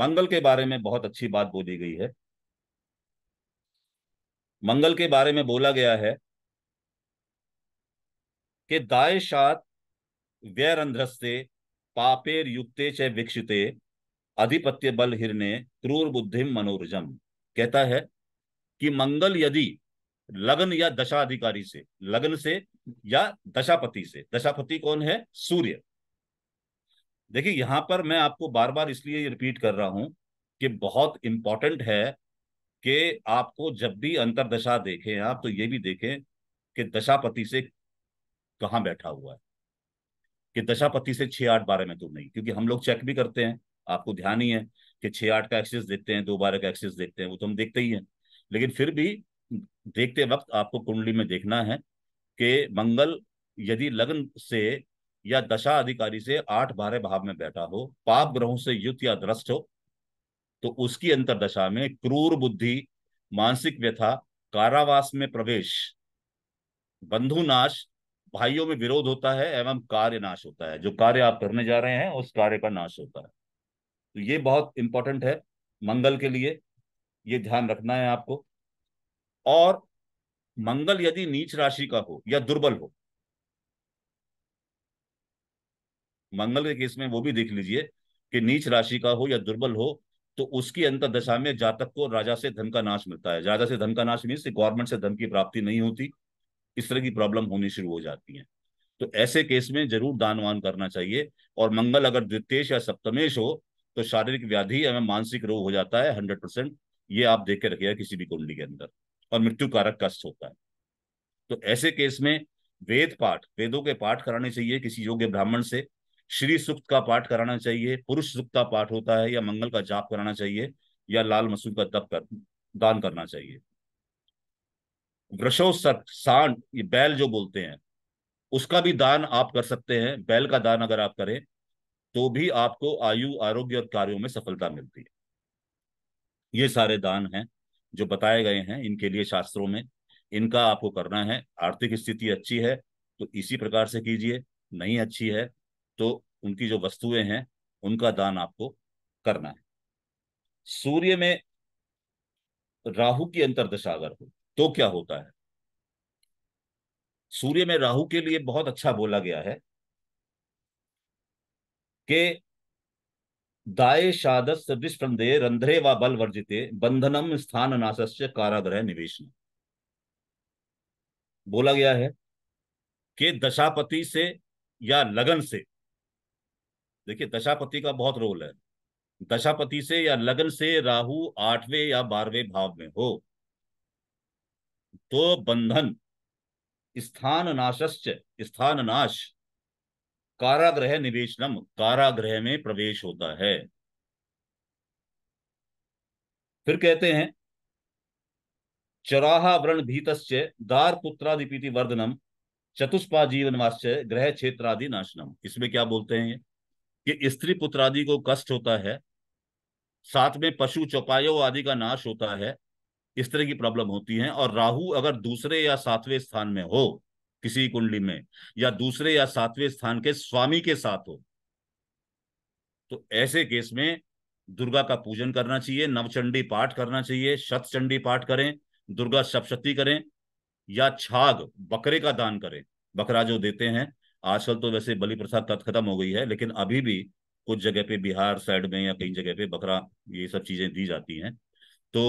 मंगल के बारे में बहुत अच्छी बात बोली गई है मंगल के बारे में बोला गया है कि दाय शात व्यरंध्रस्ते पापेर युक्ते च विक्षिते अधिपत्य बल हिरने क्रूर बुद्धिम मनोरजम कहता है कि मंगल यदि लगन या दशा अधिकारी से लगन से या दशापति से दशापति कौन है सूर्य देखिए यहां पर मैं आपको बार बार इसलिए रिपीट कर रहा हूं कि बहुत इंपॉर्टेंट है कि आपको जब भी अंतरदशा देखें आप तो ये भी देखें कि दशापति से कहाँ बैठा हुआ है कि दशापति से छह आठ बारह में तो नहीं क्योंकि हम लोग चेक भी करते हैं आपको ध्यान ही है कि छह आठ का एक्सेस देखते हैं दो बारह का एक्सेस देखते हैं वो तो हम देखते ही हैं लेकिन फिर भी देखते वक्त आपको कुंडली में देखना है कि मंगल यदि लग्न से या दशा अधिकारी से आठ बारह भाव में बैठा हो पाप ग्रहों से युक्त या द्रष्ट हो तो उसकी अंतरदशा में क्रूर बुद्धि मानसिक व्यथा कारावास में प्रवेश बंधु नाश भाइयों में विरोध होता है एवं कार्य नाश होता है जो कार्य आप करने जा रहे हैं उस कार्य का नाश होता है तो ये बहुत इंपॉर्टेंट है मंगल के लिए ये ध्यान रखना है आपको और मंगल यदि नीच राशि का हो या दुर्बल हो मंगल के केस में वो भी देख लीजिए कि नीच राशि का हो या दुर्बल हो तो उसकी अंतरदशा में जातक को राजा से धन का नाश मिलता है राजा से धन का नाश मीन्स गवर्नमेंट से धन की प्राप्ति नहीं होती इस तरह की प्रॉब्लम होनी शुरू हो जाती है तो ऐसे केस में जरूर दान वान करना चाहिए और मंगल अगर द्वितीय या सप्तमेश हो तो शारीरिक व्याधि एवं मानसिक रोग हो जाता है हंड्रेड परसेंट ये आप देख के रखिएगा किसी भी कुंडली के अंदर और मृत्यु कारक कष्ट होता है तो ऐसे केस में वेद पाठ वेदों के पाठ कराने चाहिए किसी योग्य ब्राह्मण से श्री सुक्त का पाठ कराना चाहिए पुरुष सुक्त का पाठ होता है या मंगल का जाप कराना चाहिए या लाल मसूर का तप कर दान करना चाहिए वृषो सत्य सांड ये बैल जो बोलते हैं उसका भी दान आप कर सकते हैं बैल का दान अगर आप करें तो भी आपको आयु आरोग्य और कार्यों में सफलता मिलती है ये सारे दान हैं जो बताए गए हैं इनके लिए शास्त्रों में इनका आपको करना है आर्थिक स्थिति अच्छी है तो इसी प्रकार से कीजिए नहीं अच्छी है तो उनकी जो वस्तुएं हैं उनका दान आपको करना है सूर्य में राहु की अंतरदशा अगर हो तो क्या होता है सूर्य में राहु के लिए बहुत अच्छा बोला गया है के दाये शादस विस्पंदे रंध्रे व बल वर्जिते बंधनम स्थान नाशस्य काराग्रह निवेश बोला गया है कि दशापति से या लगन से देखिए दशापति का बहुत रोल है दशापति से या लगन से राहु आठवें या बारहवें भाव में हो तो बंधन स्थान नाशस्य स्थान नाश कारागृह निवेशनम कारागृह में प्रवेश होता है फिर कहते हैं चराहा व्रण भीतश्च दार पुत्रादिपीति वर्धनम चतुष्पा जीवनवाश्च ग्रह क्षेत्रादि नाशनम इसमें क्या बोलते हैं कि स्त्री पुत्रादि को कष्ट होता है साथ में पशु चौपायों आदि का नाश होता है इस तरह की प्रॉब्लम होती है और राहु अगर दूसरे या सातवें स्थान में हो किसी कुंडली में या दूसरे या सातवें स्थान के स्वामी के साथ हो तो ऐसे केस में दुर्गा का पूजन करना चाहिए नवचंडी पाठ करना चाहिए शतचंडी पाठ करें दुर्गा सप्शती करें या छाग बकरे का दान करें बकरा जो देते हैं आजकल तो वैसे बलि तत् खत्म हो गई है लेकिन अभी भी कुछ जगह पे बिहार साइड में या कई जगह पे बकरा ये सब चीजें दी जाती हैं तो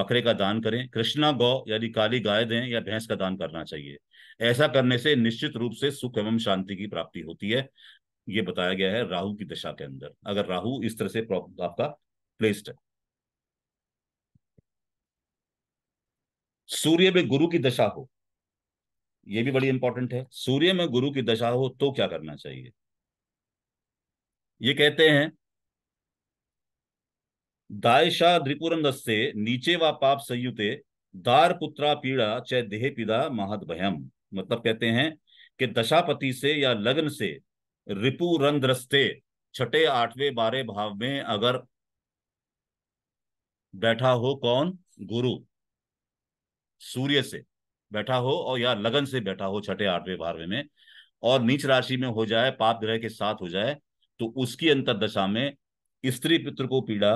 बकरे का दान करें कृष्णा गौ यानी काली गाय दें या भैंस का दान करना चाहिए ऐसा करने से निश्चित रूप से सुख एवं शांति की प्राप्ति होती है ये बताया गया है राहु की दशा के अंदर अगर राहु इस तरह से आपका प्लेस्ड है सूर्य में गुरु की दशा हो यह भी बड़ी इंपॉर्टेंट है सूर्य में गुरु की दशा हो तो क्या करना चाहिए ये कहते हैं दायशा त्रिपुरंद नीचे व पाप संयुते दार पुत्रा पीड़ा चय देह पिदा महद भयम मतलब कहते हैं कि दशापति से या लग्न से रिपु रंध्रस्ते छठे आठवें बारह भाव में अगर बैठा हो कौन गुरु सूर्य से बैठा हो और या लगन से बैठा हो छठे आठवें बारहवें में और नीच राशि में हो जाए पाप ग्रह के साथ हो जाए तो उसकी अंतरदशा में स्त्री पित्र को पीड़ा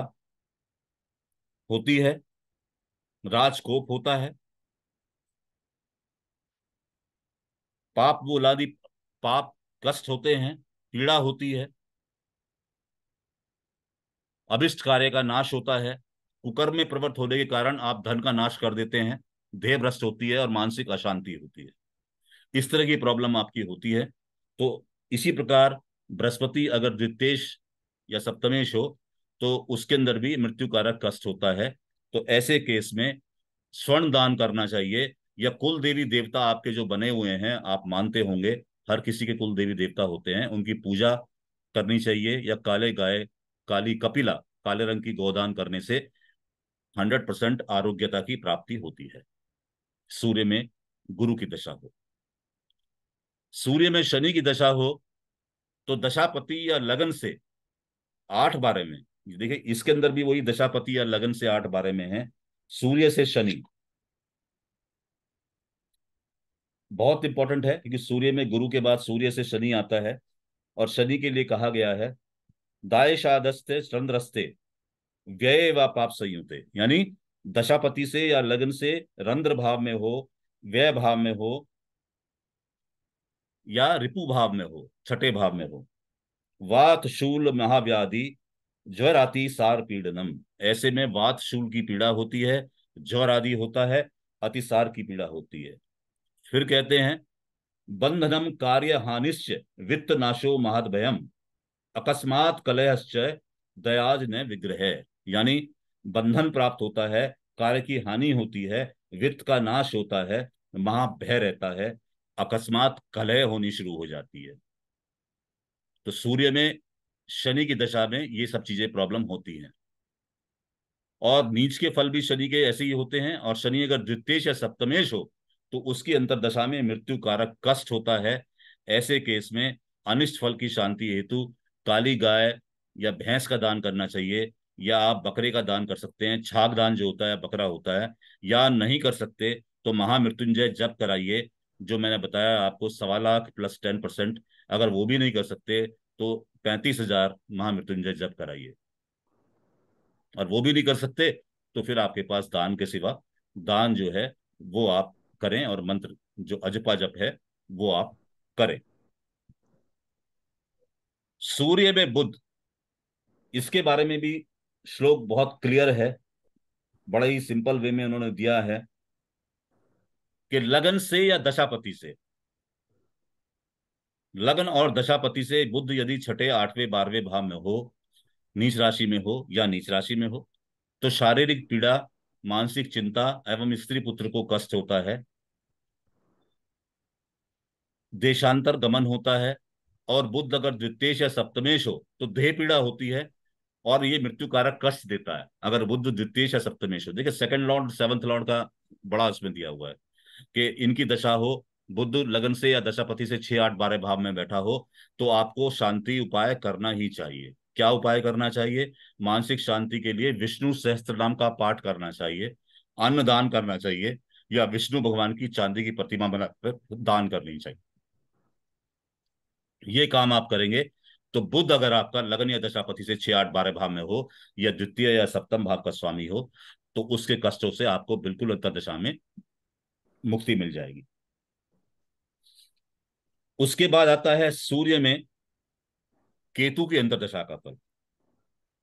होती है राजकोप होता है पाप वो लादी पाप कष्ट होते हैं पीड़ा होती है अभिष्ट कार्य का नाश होता है कुकर में प्रवृत्त होने के कारण आप धन का नाश कर देते हैं देह भ्रष्ट होती है और मानसिक अशांति होती है इस तरह की प्रॉब्लम आपकी होती है तो इसी प्रकार बृहस्पति अगर द्वितीय या सप्तमेश हो तो उसके अंदर भी मृत्यु कारक कष्ट होता है तो ऐसे केस में स्वर्ण दान करना चाहिए या कुल देवी देवता आपके जो बने हुए हैं आप मानते होंगे हर किसी के कुल देवी देवता होते हैं उनकी पूजा करनी चाहिए या काले गाय काली कपिला काले रंग की गोदान करने से हंड्रेड परसेंट आरोग्यता की प्राप्ति होती है सूर्य में गुरु की दशा हो सूर्य में शनि की दशा हो तो दशापति या लगन से आठ बारे में देखिए इसके अंदर भी वही दशापति या लगन से आठ बारे में है सूर्य से शनि बहुत इंपॉर्टेंट है क्योंकि सूर्य में गुरु के बाद सूर्य से शनि आता है और शनि के लिए कहा गया है दायशादस्ते चंद्रस्ते व्यय व पाप संयुते यानी दशापति से या लगन से रंध्र भाव में हो व्यय भाव में हो या रिपु भाव में हो छठे भाव में हो वात शूल महाव्याधि ज्वर आती सार पीड़नम ऐसे में वात शूल की पीड़ा होती है ज्वर आदि होता है अतिसार की पीड़ा होती है फिर कहते हैं बंधनम कार्य हानिश्च वित्त नाशो महदभयम अकस्मात कलहश्च दयाज ने विग्रह यानी बंधन प्राप्त होता है कार्य की हानि होती है वित्त का नाश होता है महाभय रहता है अकस्मात कलह होनी शुरू हो जाती है तो सूर्य में शनि की दशा में ये सब चीजें प्रॉब्लम होती हैं और नीच के फल भी शनि के ऐसे ही होते हैं और शनि अगर द्वितीय या सप्तमेश हो तो उसकी अंतरदशा में मृत्यु कारक कष्ट होता है ऐसे केस में अनिष्ट फल की शांति हेतु काली गाय या भैंस का दान करना चाहिए या आप बकरे का दान कर सकते हैं छाग दान जो होता है बकरा होता है या नहीं कर सकते तो महामृत्युंजय जब कराइए जो मैंने बताया आपको सवा लाख प्लस टेन परसेंट अगर वो भी नहीं कर सकते तो पैंतीस हजार महामृत्युंजय जब कराइए और वो भी नहीं कर सकते तो फिर आपके पास दान के सिवा दान जो है वो आप करें और मंत्र जो अजपा जप है वो आप करें सूर्य में बुद्ध इसके बारे में भी श्लोक बहुत क्लियर है बड़ा ही सिंपल वे में उन्होंने दिया है कि लगन से या दशापति से लगन और दशापति से बुद्ध यदि छठे आठवें बारहवें भाव में हो नीच राशि में हो या नीच राशि में हो तो शारीरिक पीड़ा मानसिक चिंता एवं स्त्री पुत्र को कष्ट होता है देशांतर गमन होता है और बुद्ध अगर द्वितीय या सप्तमेश हो तो देह पीड़ा होती है और ये मृत्यु कारक कष्ट देता है अगर बुद्ध द्वितीय या सप्तमेश हो देखिए सेकंड लॉर्ड सेवंथ लॉर्ड का बड़ा उसमें दिया हुआ है कि इनकी दशा हो बुद्ध लगन से या दशापति से छह आठ बारह भाव में बैठा हो तो आपको शांति उपाय करना ही चाहिए क्या उपाय करना चाहिए मानसिक शांति के लिए विष्णु सहस्त्र नाम का पाठ करना चाहिए अन्न दान करना चाहिए या विष्णु भगवान की चांदी की प्रतिमा बनाकर दान करनी चाहिए ये काम आप करेंगे तो बुद्ध अगर आपका लगन या दशापति से छह आठ बारह भाव में हो या द्वितीय या सप्तम भाव का स्वामी हो तो उसके कष्टों से आपको बिल्कुल अंतरदशा में मुक्ति मिल जाएगी उसके बाद आता है सूर्य में केतु की दशा का फल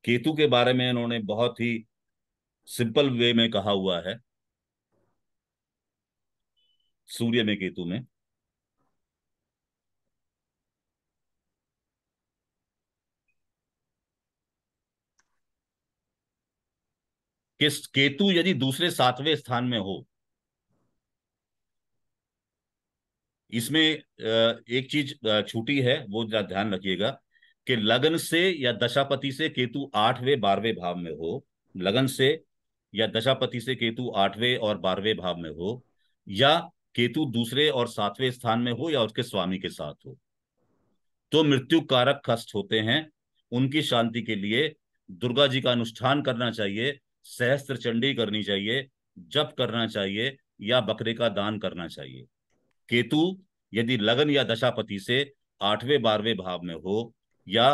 केतु के बारे में इन्होंने बहुत ही सिंपल वे में कहा हुआ है सूर्य में केतु में कि केतु यदि दूसरे सातवें स्थान में हो इसमें एक चीज छूटी है वो ध्यान रखिएगा कि लगन से या दशापति से केतु आठवें बारहवें भाव में हो लगन से या दशापति से केतु आठवें और बारहवें भाव में हो या केतु दूसरे और सातवें स्थान में हो या उसके स्वामी के साथ हो तो मृत्यु कारक कष्ट होते हैं उनकी शांति के लिए दुर्गा जी का अनुष्ठान करना चाहिए सहस्त्र चंडी करनी चाहिए जप करना चाहिए या बकरे का दान करना चाहिए केतु यदि लगन या दशापति से आठवें बारहवें भाव में हो या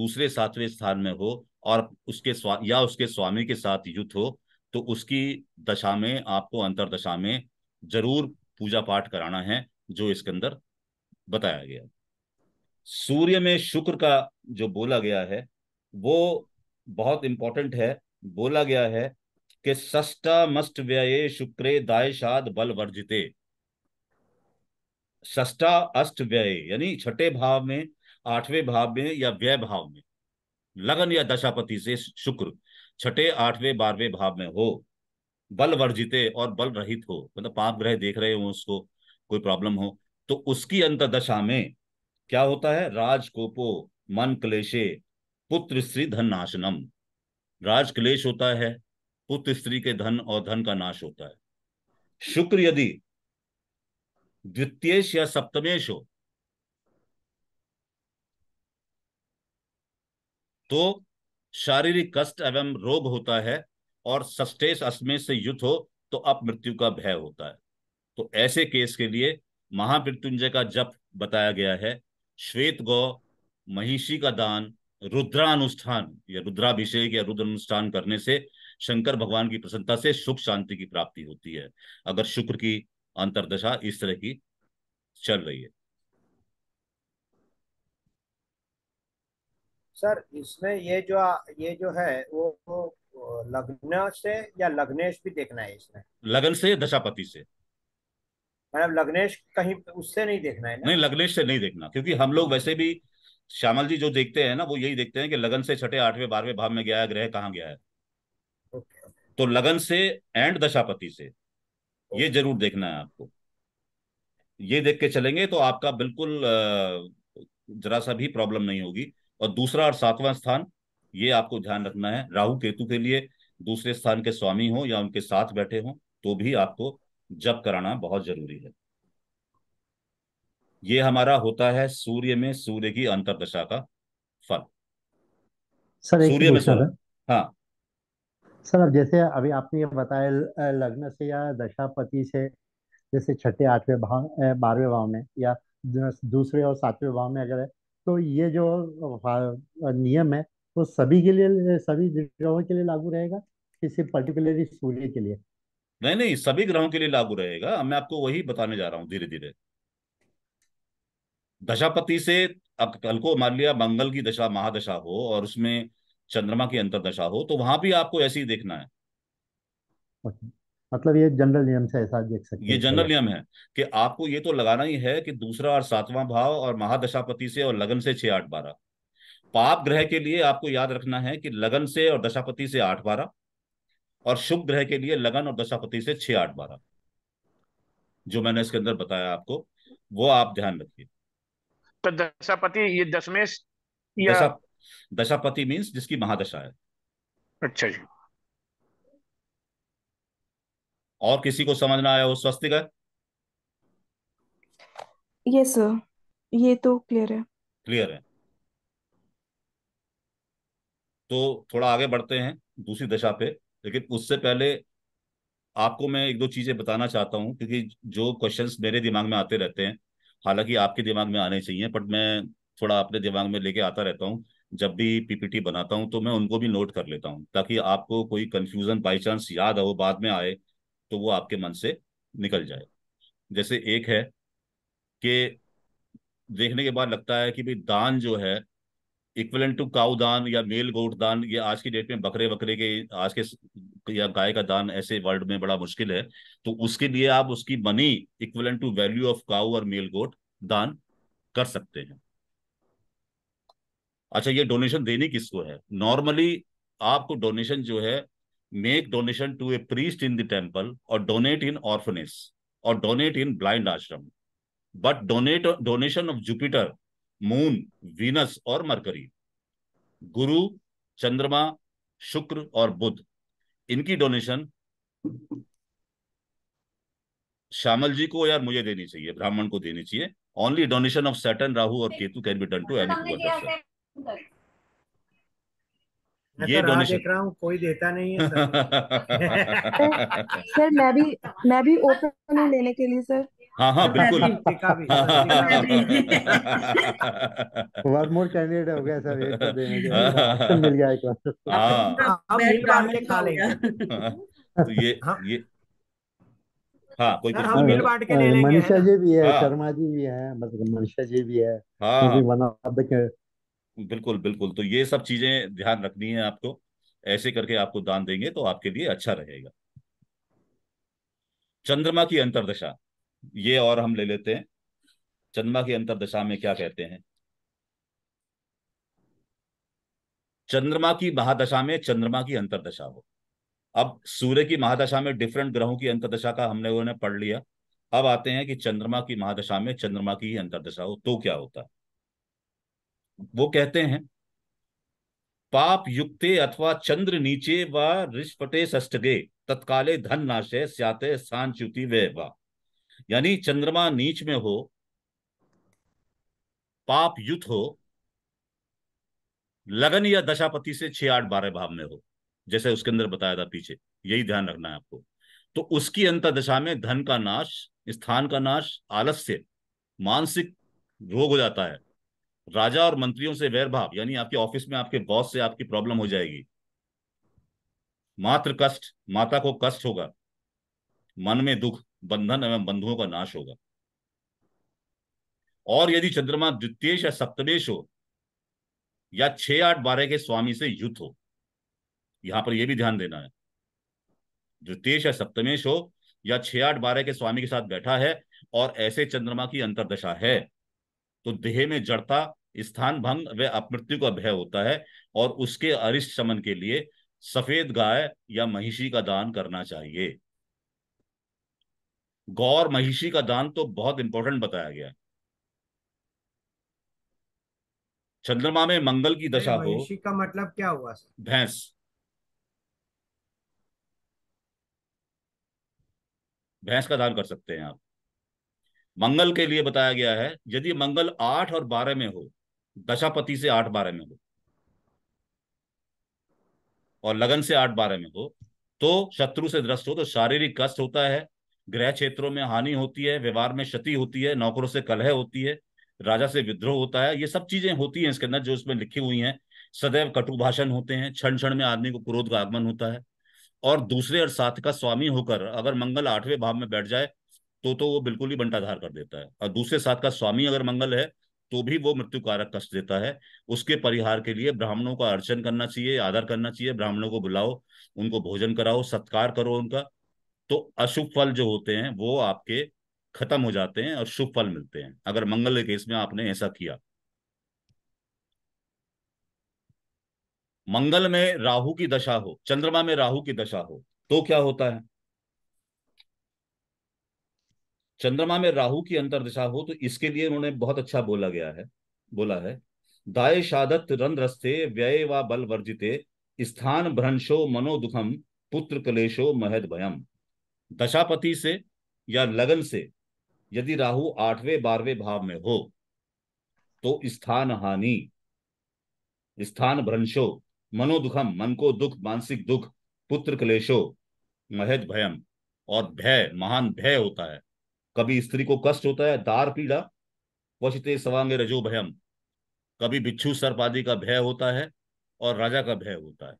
दूसरे सातवें स्थान में हो और उसके स्वा या उसके स्वामी के साथ युद्ध हो तो उसकी दशा में आपको अंतरदशा में जरूर पूजा पाठ कराना है जो इसके अंदर बताया गया सूर्य में शुक्र का जो बोला गया है वो बहुत इंपॉर्टेंट है बोला गया है कि सस्ता मस्त व्यय शुक्रे दायशाद बल वर्जिते सस्ता अष्ट व्यय यानी छठे भाव में आठवें भाव में या व्यय भाव में लगन या दशापति से शुक्र छठे आठवें बारहवें भाव में हो बल वर्जिते और बल रहित हो मतलब पाप ग्रह देख रहे हो उसको कोई प्रॉब्लम हो तो उसकी दशा में क्या होता है राजकोपो मन क्लेशे पुत्र श्री धन नाशनम राज क्लेश होता है पुत्र स्त्री के धन और धन का नाश होता है शुक्र यदि द्वितीयेश या सप्तमेश हो तो शारीरिक कष्ट एवं रोग होता है और सष्टेश अस्मे से युद्ध हो तो अप मृत्यु का भय होता है तो ऐसे केस के लिए महामृत्युंजय का जप बताया गया है श्वेत गौ महिषी का दान रुद्रानुष्ठान या रुद्राभिषेक या रुद्र अनुष्ठान करने से शंकर भगवान की प्रसन्नता से सुख शांति की प्राप्ति होती है अगर शुक्र की अंतरदशा इस तरह की चल रही है सर इसमें ये जो ये जो है वो, वो लग्न से या लग्नेश भी देखना है इसमें लगन से या दशापति से मतलब लग्नेश कहीं उससे नहीं देखना है ना? नहीं लग्नेश से नहीं देखना क्योंकि हम लोग हाँ। वैसे भी श्यामल जी जो देखते हैं ना वो यही देखते हैं कि लगन से छठे आठवें बारहवें भाव में गया है ग्रह कहाँ गया है तो लगन से एंड दशापति से ये जरूर देखना है आपको ये देख के चलेंगे तो आपका बिल्कुल जरा सा भी प्रॉब्लम नहीं होगी और दूसरा और सातवां स्थान ये आपको ध्यान रखना है राहु केतु के लिए दूसरे स्थान के स्वामी हो या उनके साथ बैठे हों तो भी आपको जप कराना बहुत जरूरी है ये हमारा होता है सूर्य में सूर्य की अंतरदशा का फल सर एक सूर्य में हाँ सर अब जैसे अभी आपने ये बताया लग्न से या दशापति से जैसे छठे आठवें भाव बारहवें भाव में या दूसरे और सातवें भाव में अगर है तो ये जो नियम है वो सभी के लिए सभी ग्रहों के लिए लागू रहेगा किसी पर्टिकुलरली सूर्य के लिए नहीं नहीं सभी ग्रहों के लिए लागू रहेगा मैं आपको वही बताने जा रहा हूँ धीरे धीरे दशापति से अब कल को मान लिया मंगल की दशा महादशा हो और उसमें चंद्रमा की अंतरदशा हो तो वहां भी आपको ऐसे ही देखना है अच्छा, मतलब ये जनरल नियम से ऐसा देख सकते ये जनरल नियम है कि आपको ये तो लगाना ही है कि दूसरा और सातवां भाव और महादशापति से और लगन से छह आठ बारह पाप ग्रह के लिए आपको याद रखना है कि लगन से और दशापति से आठ बारह और शुभ ग्रह के लिए लगन और दशापति से छह आठ बारह जो मैंने इसके अंदर बताया आपको वो आप ध्यान रखिए तो दशापति ये दशमेश या दशा, दशापति मीन्स जिसकी महादशा है अच्छा जी और किसी को समझना आया वो स्वस्तिक है ये सर ये तो क्लियर है क्लियर है तो थोड़ा आगे बढ़ते हैं दूसरी दशा पे लेकिन उससे पहले आपको मैं एक दो चीजें बताना चाहता हूं क्योंकि जो क्वेश्चंस मेरे दिमाग में आते रहते हैं हालांकि आपके दिमाग में आने चाहिए बट मैं थोड़ा अपने दिमाग में लेके आता रहता हूँ जब भी पीपीटी बनाता हूँ तो मैं उनको भी नोट कर लेता हूँ ताकि आपको कोई कंफ्यूजन बाई चांस याद हो बाद में आए तो वो आपके मन से निकल जाए जैसे एक है कि देखने के बाद लगता है कि भाई दान जो है इक्वलन टू काउ दान या मेल गोट दान ये आज की डेट में बकरे बकरे के आज के या गाय का दान ऐसे वर्ल्ड में बड़ा मुश्किल है तो उसके लिए आप उसकी money equivalent to value of cow और मेल गोट दान कर सकते हैं अच्छा ये डोनेशन देनी किसको है नॉर्मली आपको डोनेशन जो है make donation to a priest in the temple और डोनेट इन ऑर्फनेस और donate in blind ashram but donate donation of Jupiter moon Venus और मरकरी गुरु चंद्रमा शुक्र और बुध इनकी डोनेशन श्यामल जी को यार मुझे देनी चाहिए ब्राह्मण को देनी चाहिए only donation of Saturn Rahu और Ketu can be done to any ये डोनेशन तो कोई देता नहीं है सर मैं भी मैं भी ओपन लेने के लिए सर हाँ हाँ बिल्कुल वन मोर कैंडिडेट हो गया सर हाँ, हाँ, हाँ। मिल गया एक हाँ तो ये ये हाँ कोई कुछ मनीषा जी भी है शर्मा जी भी है मतलब मनीषा जी भी है हाँ बिल्कुल बिल्कुल तो ये सब चीजें ध्यान रखनी है आपको ऐसे करके आपको दान देंगे तो आपके लिए अच्छा रहेगा चंद्रमा की अंतरदशा ये और हम ले लेते हैं चंद्रमा की अंतरदशा में क्या कहते हैं चंद्रमा की महादशा में चंद्रमा की अंतरदशा हो अब सूर्य की महादशा में डिफरेंट ग्रहों की अंतरदशा का हमने उन्हें पढ़ लिया अब आते हैं कि चंद्रमा की महादशा में चंद्रमा की ही अंतरदशा हो तो क्या होता है वो कहते हैं पाप युक्ते अथवा चंद्र नीचे व रिष्पटे सष्टगे तत्काले धन नाशे स्याते सांच्युति वे वाह यानी चंद्रमा नीच में हो पाप युत हो लगन या दशापति से छह आठ बारह भाव में हो जैसे उसके अंदर बताया था पीछे यही ध्यान रखना है आपको तो उसकी अंतदशा में धन का नाश स्थान का नाश आलस्य मानसिक रोग हो जाता है राजा और मंत्रियों से वैर भाव यानी आपके ऑफिस में आपके बॉस से आपकी प्रॉब्लम हो जाएगी मात्र कष्ट माता को कष्ट होगा मन में दुख बंधन एवं बंधुओं का नाश होगा और यदि चंद्रमा द्वितीय या सप्तमेश हो या छह आठ बारह के स्वामी से युद्ध हो यहां पर यह भी ध्यान देना है द्वितीय या सप्तमेश हो या छह आठ बारह के स्वामी के साथ बैठा है और ऐसे चंद्रमा की अंतरदशा है तो देह में जड़ता स्थान भंग व अपमृत्यु का भय होता है और उसके अरिष्ट शमन के लिए सफेद गाय या महिषी का दान करना चाहिए गौर महिषी का दान तो बहुत इंपॉर्टेंट बताया गया चंद्रमा में मंगल की दशा हो महिषी का मतलब क्या हुआ सर भैंस भैंस का दान कर सकते हैं आप मंगल के लिए बताया गया है यदि मंगल आठ और बारह में हो दशापति से आठ बारह में हो और लगन से आठ बारह में हो तो शत्रु से ग्रस्त हो तो शारीरिक कष्ट होता है ग्रह क्षेत्रों में हानि होती है व्यवहार में क्षति होती है नौकरों से कलह होती है राजा से विद्रोह होता है ये सब चीजें होती हैं इसके अंदर जो इसमें लिखी हुई हैं सदैव कटु भाषण होते हैं क्षण क्षण में आदमी को क्रोध का आगमन होता है और दूसरे और साथ का स्वामी होकर अगर मंगल आठवें भाव में बैठ जाए तो तो वो बिल्कुल ही बंटाधार कर देता है और दूसरे साथ का स्वामी अगर मंगल है तो भी वो मृत्यु कारक कष्ट देता है उसके परिहार के लिए ब्राह्मणों का अर्चन करना चाहिए आदर करना चाहिए ब्राह्मणों को बुलाओ उनको भोजन कराओ सत्कार करो उनका तो अशुभ फल जो होते हैं वो आपके खत्म हो जाते हैं और शुभ फल मिलते हैं अगर मंगल के केस में आपने ऐसा किया मंगल में राहु की दशा हो चंद्रमा में राहु की दशा हो तो क्या होता है चंद्रमा में राहु की अंतर दिशा हो तो इसके लिए उन्होंने बहुत अच्छा बोला गया है बोला है दाय शादत रंध्रस्ते व्यय व बल वर्जिते स्थान भ्रंशो मनो दुखम पुत्र कलेशो महद भयम दशापति से या लगन से यदि राहु आठवें बारहवें भाव में हो तो स्थान हानि स्थान भ्रंशो मनोदुखम मन को दुख मानसिक दुख पुत्र क्लेशो महज भयम और भय महान भय होता है कभी स्त्री को कष्ट होता है दार पीड़ा वशिते सवांगे रजो भयम कभी बिच्छू सर्प आदि का भय होता है और राजा का भय होता है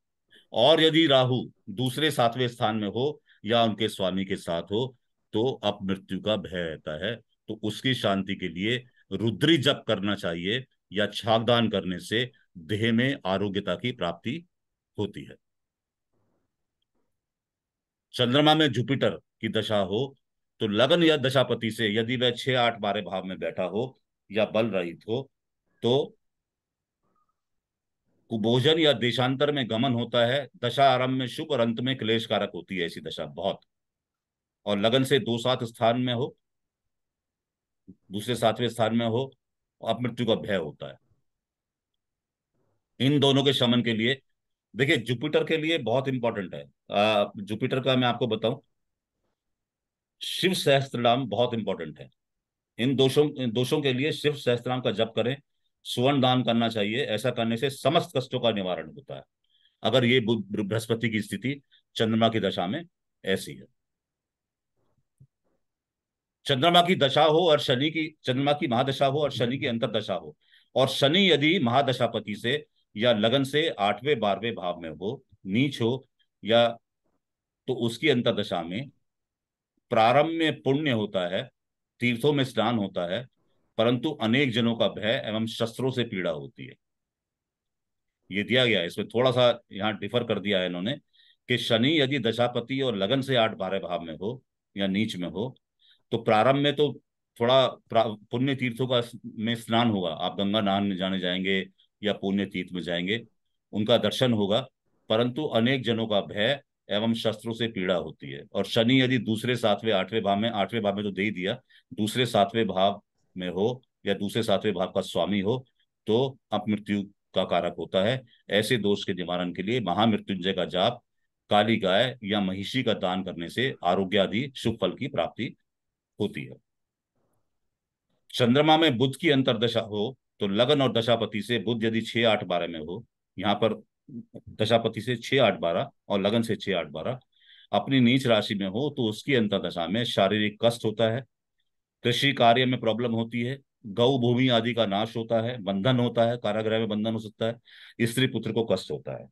और यदि राहु दूसरे सातवें स्थान में हो या उनके स्वामी के साथ हो तो अब मृत्यु का भय रहता है तो उसकी शांति के लिए रुद्री जप करना चाहिए या छागदान करने से देह में आरोग्यता की प्राप्ति होती है चंद्रमा में जुपिटर की दशा हो तो लगन या दशापति से यदि वह छह आठ बारह भाव में बैठा हो या बल रहित हो तो कुभोजन या देशांतर में गमन होता है दशा आरंभ में शुभ और अंत में क्लेश कारक होती है ऐसी दशा बहुत और लगन से दो सात स्थान में हो दूसरे सातवें स्थान में हो मृत्यु का भय होता है इन दोनों के शमन के लिए देखिए जुपिटर के लिए बहुत इंपॉर्टेंट है जुपिटर का मैं आपको बताऊं शिव सहस्त्र नाम बहुत इंपॉर्टेंट है इन दोषों दोषों के लिए शिव सहस्त्र नाम का जप करें सुवर्ण दान करना चाहिए ऐसा करने से समस्त कष्टों का निवारण होता है अगर ये बृहस्पति की स्थिति चंद्रमा की दशा में ऐसी है चंद्रमा की दशा हो और शनि की चंद्रमा की महादशा हो और शनि की अंतरदशा हो और शनि यदि महादशापति से या लगन से आठवें बारहवें भाव में हो नीच हो या तो उसकी अंतरदशा में प्रारंभ में पुण्य होता है तीर्थों में स्नान होता है परंतु अनेक जनों का भय एवं शस्त्रों से पीड़ा होती है ये दिया गया है इसमें थोड़ा सा यहाँ डिफर कर दिया है इन्होंने कि शनि यदि दशापति और लगन से आठ बारह भाव में हो या नीच में हो तो प्रारंभ में तो थोड़ा पुण्य तीर्थों का में स्नान होगा आप गंगा नहान में जाने जाएंगे या पुण्य तीर्थ में जाएंगे उनका दर्शन होगा परंतु अनेक जनों का भय एवं शस्त्रों से पीड़ा होती है और शनि यदि दूसरे सातवें आठवें भाव में आठवें भाव में तो दे ही दिया दूसरे सातवें भाव में हो या दूसरे सातवें भाव का स्वामी हो तो अपमृत्यु का कारक होता है ऐसे दोष के निवारण के लिए महामृत्युंजय का जाप काली गाय या महिषी का दान करने से आरोग्य आदि शुभ फल की प्राप्ति होती है चंद्रमा में बुद्ध की अंतरदशा हो तो लगन और दशापति से बुद्ध यदि छह आठ बारह में हो यहाँ पर दशापति से छह आठ बारह और लगन से छह आठ बारह अपनी नीच राशि में हो तो उसकी अंतरदशा में शारीरिक कष्ट होता है कृषि कार्य में प्रॉब्लम होती है गौ भूमि आदि का नाश होता है बंधन होता है कारागृह में बंधन हो सकता है स्त्री पुत्र को कष्ट होता है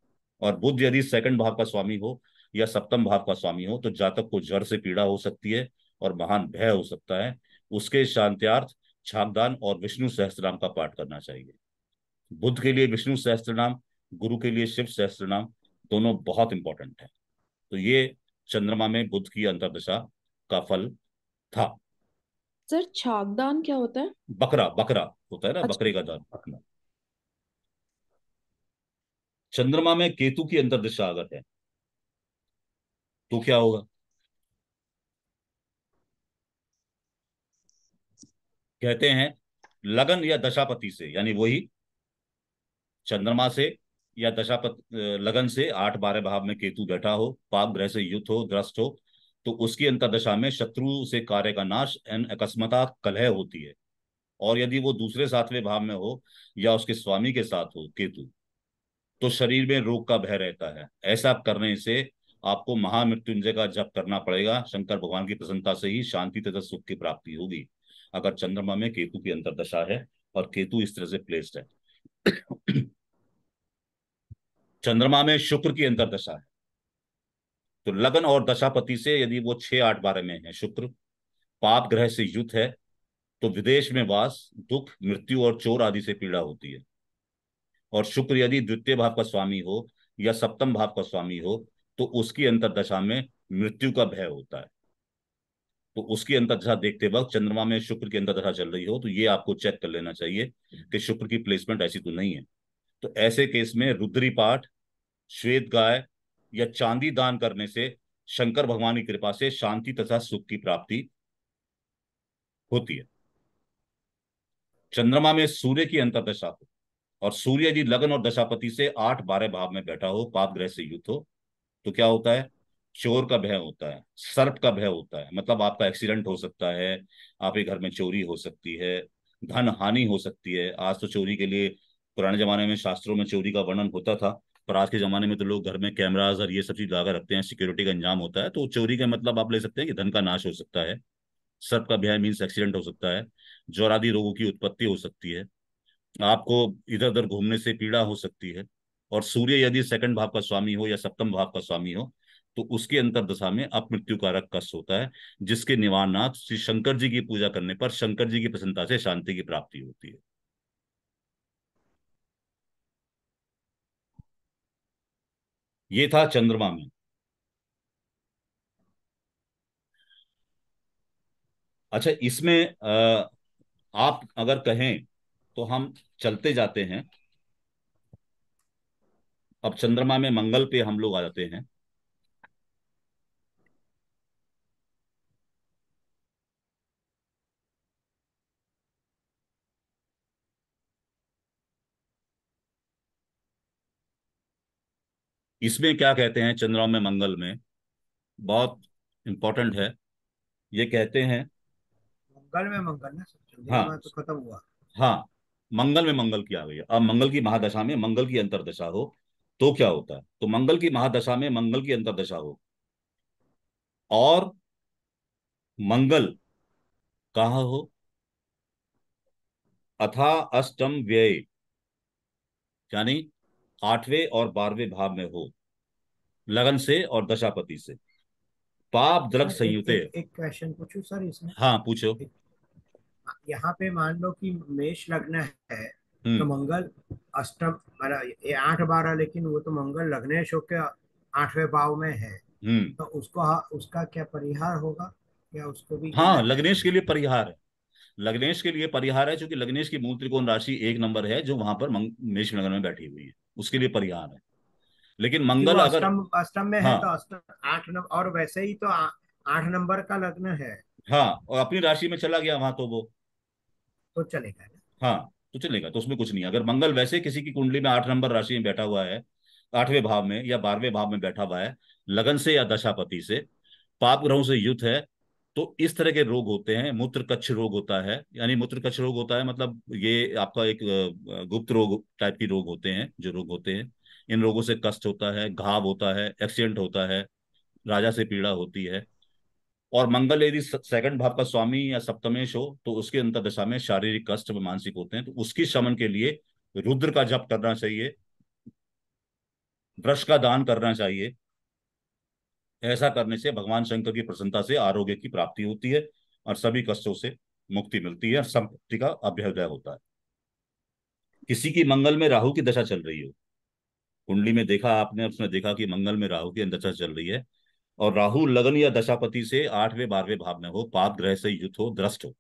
और बुद्ध यदि सेकंड भाव का स्वामी हो या सप्तम भाव का स्वामी हो तो जातक को जड़ से पीड़ा हो सकती है और महान भय हो सकता है उसके शांत्यार्थ छापदान और विष्णु सहस्त्र नाम का पाठ करना चाहिए बुद्ध के लिए विष्णु सहस्त्र नाम गुरु के लिए शिव सहस्त्र नाम दोनों बहुत इंपॉर्टेंट है तो ये चंद्रमा में बुद्ध की अंतर्दशा का फल था सर छागदान क्या होता है बकरा बकरा होता है ना अच्छा। बकरे का दान बकरा चंद्रमा में केतु की अंतर्दिशा अगर है तो क्या होगा कहते हैं लगन या दशापति से यानी वही चंद्रमा से या दशापति लगन से आठ बारह भाव में केतु बैठा हो पाप ग्रह से युद्ध हो ग्रस्त हो तो उसकी अंतरदशा में शत्रु से कार्य का नाश एन अकस्मता कलह होती है और यदि वो दूसरे सातवें भाव में हो या उसके स्वामी के साथ हो केतु तो शरीर में रोग का भय रहता है ऐसा करने से आपको महामृत्युंजय का जप करना पड़ेगा शंकर भगवान की प्रसन्नता से ही शांति तथा सुख की प्राप्ति होगी अगर चंद्रमा में केतु की अंतरदशा है और केतु इस तरह से प्लेस्ड है चंद्रमा में शुक्र की अंतरदशा है तो लगन और दशापति से यदि वो छह आठ बारह में है शुक्र पाप ग्रह से युद्ध है तो विदेश में वास दुख मृत्यु और चोर आदि से पीड़ा होती है और शुक्र यदि द्वितीय भाव का स्वामी हो या सप्तम भाव का स्वामी हो तो उसकी अंतरदशा में मृत्यु का भय होता है तो उसकी अंतरदशा देखते वक्त चंद्रमा में शुक्र की अंतरदशा चल रही हो तो ये आपको चेक कर लेना चाहिए कि शुक्र की प्लेसमेंट ऐसी तो नहीं है तो ऐसे केस में रुद्री पाठ श्वेत गाय या चांदी दान करने से शंकर भगवान की कृपा से शांति तथा सुख की प्राप्ति होती है चंद्रमा में सूर्य की अंतरदशा हो और सूर्य जी लगन और दशापति से आठ बारह भाव में बैठा हो पाप ग्रह से युक्त हो तो क्या होता है चोर का भय होता है सर्प का भय होता है मतलब आपका एक्सीडेंट हो सकता है आपके घर में चोरी हो सकती है धन हानि हो सकती है आज तो चोरी के लिए पुराने जमाने में शास्त्रों में चोरी का वर्णन होता था पर आज के ज़माने में तो लोग घर में कैमराज और ये सब चीज़ लगा रखते हैं सिक्योरिटी का इंजाम होता है तो चोरी का मतलब आप ले सकते हैं कि धन का नाश हो सकता है सर्प का भय मीन्स एक्सीडेंट हो सकता है ज्वर आदि रोगों की उत्पत्ति हो सकती है आपको इधर उधर घूमने से पीड़ा हो सकती है और सूर्य यदि सेकंड भाव का स्वामी हो या सप्तम भाव का स्वामी हो तो उसके अंतरदशा में अपमृत्यु कारक कष्ट होता है जिसके निवारनाथ श्री शंकर जी की पूजा करने पर शंकर जी की प्रसन्नता से शांति की प्राप्ति होती है ये था चंद्रमा में अच्छा इसमें आप अगर कहें तो हम चलते जाते हैं अब चंद्रमा में मंगल पे हम लोग आ जाते हैं इसमें क्या कहते हैं चंद्रमा में मंगल में बहुत इंपॉर्टेंट है ये कहते हैं मंगल में मंगल ना हाँ तो खत्म हुआ हाँ मंगल में मंगल की आ गई अब मंगल की महादशा में मंगल की अंतरदशा हो तो क्या होता है तो मंगल की महादशा में मंगल की अंतरदशा हो और मंगल कहा हो अथा अष्टम व्यय यानी आठवें और बारहवें भाव में हो लगन से और दशापति से पाप द्रग संयुते एक क्वेश्चन पूछू सर इसमें हाँ पूछो यहाँ पे मान लो कि मेष लग्न है हम्म। तो मंगल अष्टम ये आठ बारह लेकिन वो तो मंगल लग्नेश होकर आठवें भाव में है हम्म। तो उसको हाँ, उसका क्या परिहार होगा या उसको भी हाँ लग्नेश के लिए परिहार है लग्नेश के लिए परिहार है क्योंकि लग्नेश की मूल त्रिकोण राशि एक नंबर है जो वहां पर मेष लग्न में बैठी हुई है उसके लिए परिहार है लेकिन मंगल अगर अष्टम में हाँ, है तो आठ नंबर और वैसे ही तो आठ नंबर का लग्न है हाँ और अपनी राशि में चला गया वहां तो वो तो चलेगा हाँ तो चलेगा तो उसमें कुछ नहीं अगर मंगल वैसे किसी की कुंडली में आठ नंबर राशि में बैठा हुआ है आठवें भाव में या बारहवें भाव में बैठा हुआ है लगन से या दशापति से पाप ग्रहों से युद्ध है तो इस तरह के रोग होते हैं मूत्र कच्छ रोग होता है यानी मूत्र कच्छ रोग होता है मतलब ये आपका एक गुप्त रोग टाइप की रोग होते हैं जो रोग होते हैं इन रोगों से कष्ट होता है घाव होता है एक्सीडेंट होता है राजा से पीड़ा होती है और मंगल यदि सेकंड भाव का स्वामी या सप्तमेश हो तो उसके दशा में शारीरिक कष्ट व मानसिक होते हैं तो उसकी शमन के लिए रुद्र का जप करना चाहिए ब्रश का दान करना चाहिए ऐसा करने से भगवान शंकर की प्रसन्नता से आरोग्य की प्राप्ति होती है और सभी कष्टों से मुक्ति मिलती है संपत्ति का अभ्युदय होता है किसी की मंगल में राहु की दशा चल रही हो कुंडली में देखा आपने उसने देखा कि मंगल में राहु की दशा चल रही है और राहु लगन या दशापति से आठवें बारहवें भाव में हो पाप ग्रह से युद्ध हो द्रष्ट हो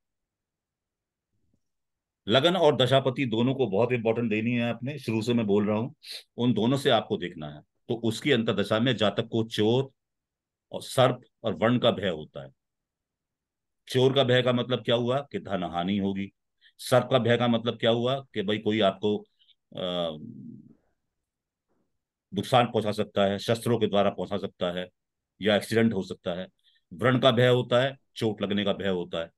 लगन और दशापति दोनों को बहुत इंपॉर्टेंट देनी है आपने शुरू से मैं बोल रहा हूं उन दोनों से आपको देखना है तो उसकी अंतरदशा में जातक को चोर और सर्प और वर्ण का भय होता है चोर का भय का मतलब क्या हुआ कि धन हानि होगी सर्प का भय का मतलब क्या हुआ कि भाई कोई आपको नुकसान पहुंचा सकता है शस्त्रों के द्वारा पहुंचा सकता है या एक्सीडेंट हो सकता है व्रण का भय होता है चोट लगने का भय होता है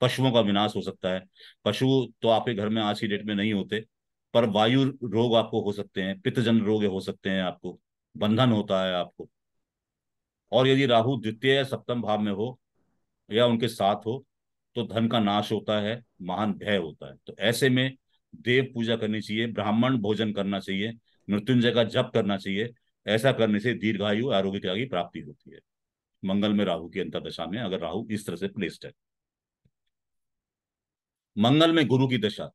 पशुओं का विनाश हो सकता है पशु तो आपके घर में आज की डेट में नहीं होते पर वायु रोग आपको हो सकते हैं पित्तजन रोग हो सकते हैं आपको बंधन होता है आपको और यदि राहु द्वितीय या सप्तम भाव में हो या उनके साथ हो तो धन का नाश होता है महान भय होता है तो ऐसे में देव पूजा करनी चाहिए ब्राह्मण भोजन करना चाहिए मृत्युंजय का जप करना चाहिए ऐसा करने से दीर्घायु आरोग्य की प्राप्ति होती है मंगल में राहु की अंतरदशा में अगर राहु इस तरह से प्लेस्ड है मंगल में गुरु की दशा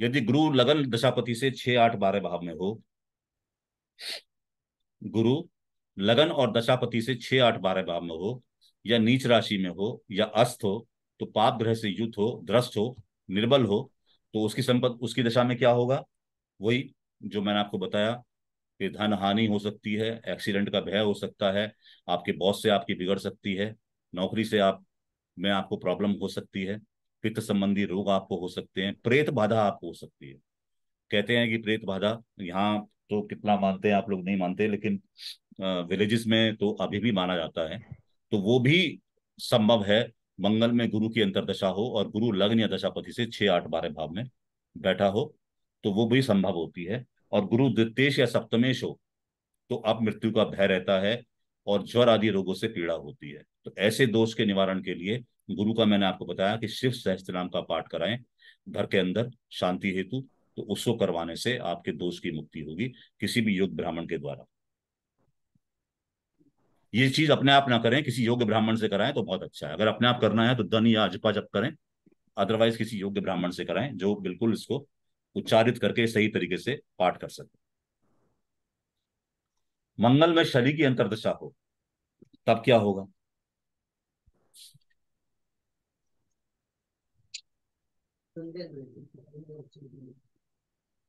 यदि गुरु लगन दशापति से छह आठ बारह भाव में हो गुरु लगन और दशापति से छह आठ बारह भाव में हो या नीच राशि में हो या अस्त हो तो पाप ग्रह से युद्ध हो ध्रस्त हो निर्बल हो तो उसकी संपत्ति उसकी दशा में क्या होगा वही जो मैंने आपको बताया कि धन हानि हो सकती है एक्सीडेंट का भय हो सकता है आपके बॉस से आपकी बिगड़ सकती है नौकरी से आप में आपको प्रॉब्लम हो सकती है पित्त संबंधी रोग आपको हो सकते हैं प्रेत बाधा आपको हो सकती है कहते हैं कि प्रेत बाधा यहाँ तो कितना मानते हैं आप लोग नहीं मानते लेकिन विलेजेस में तो अभी भी माना जाता है तो वो भी संभव है मंगल में गुरु की अंतरदशा हो और गुरु लग्न या दशापति से छह आठ बारह भाव में बैठा हो तो वो भी संभव होती है और गुरु द्वितीय या सप्तमेश हो तो अब मृत्यु का भय रहता है और ज्वर आदि रोगों से पीड़ा होती है तो ऐसे दोष के निवारण के लिए गुरु का मैंने आपको बताया कि शिव सहस्त्र नाम का पाठ कराएं घर के अंदर शांति हेतु तो उसको करवाने से आपके दोष की मुक्ति होगी किसी भी योग ब्राह्मण के द्वारा ये चीज अपने आप ना करें किसी योग्य ब्राह्मण से कराएं तो बहुत अच्छा है अगर अपने आप करना है तो धन या अजपा जप करें अदरवाइज किसी योग्य ब्राह्मण से कराएं जो बिल्कुल इसको उच्चारित करके सही तरीके से पाठ कर सके मंगल में शनि की अंतरदशा हो तब क्या होगा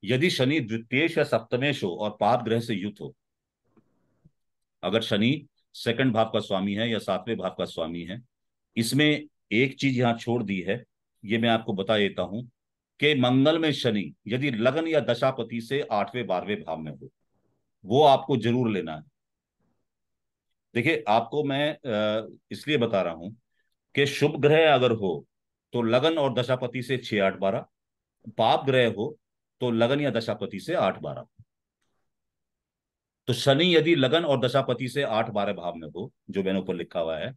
यदि शनि द्वितीयेश या सप्तमेश हो और पाप ग्रह से युक्त हो अगर शनि सेकंड भाव का स्वामी है या सातवें भाव का स्वामी है इसमें एक चीज यहां छोड़ दी है ये मैं आपको बता देता हूं कि मंगल में शनि यदि लगन या दशापति से आठवें बारहवें भाव में हो वो आपको जरूर लेना है देखिए आपको मैं इसलिए बता रहा हूं कि शुभ ग्रह अगर हो तो लगन और दशापति से छह आठ बारह पाप ग्रह हो तो लगन या दशापति से आठ बारह तो शनि यदि लगन और दशापति से आठ बारह भाव में हो जो मैंने ऊपर लिखा हुआ है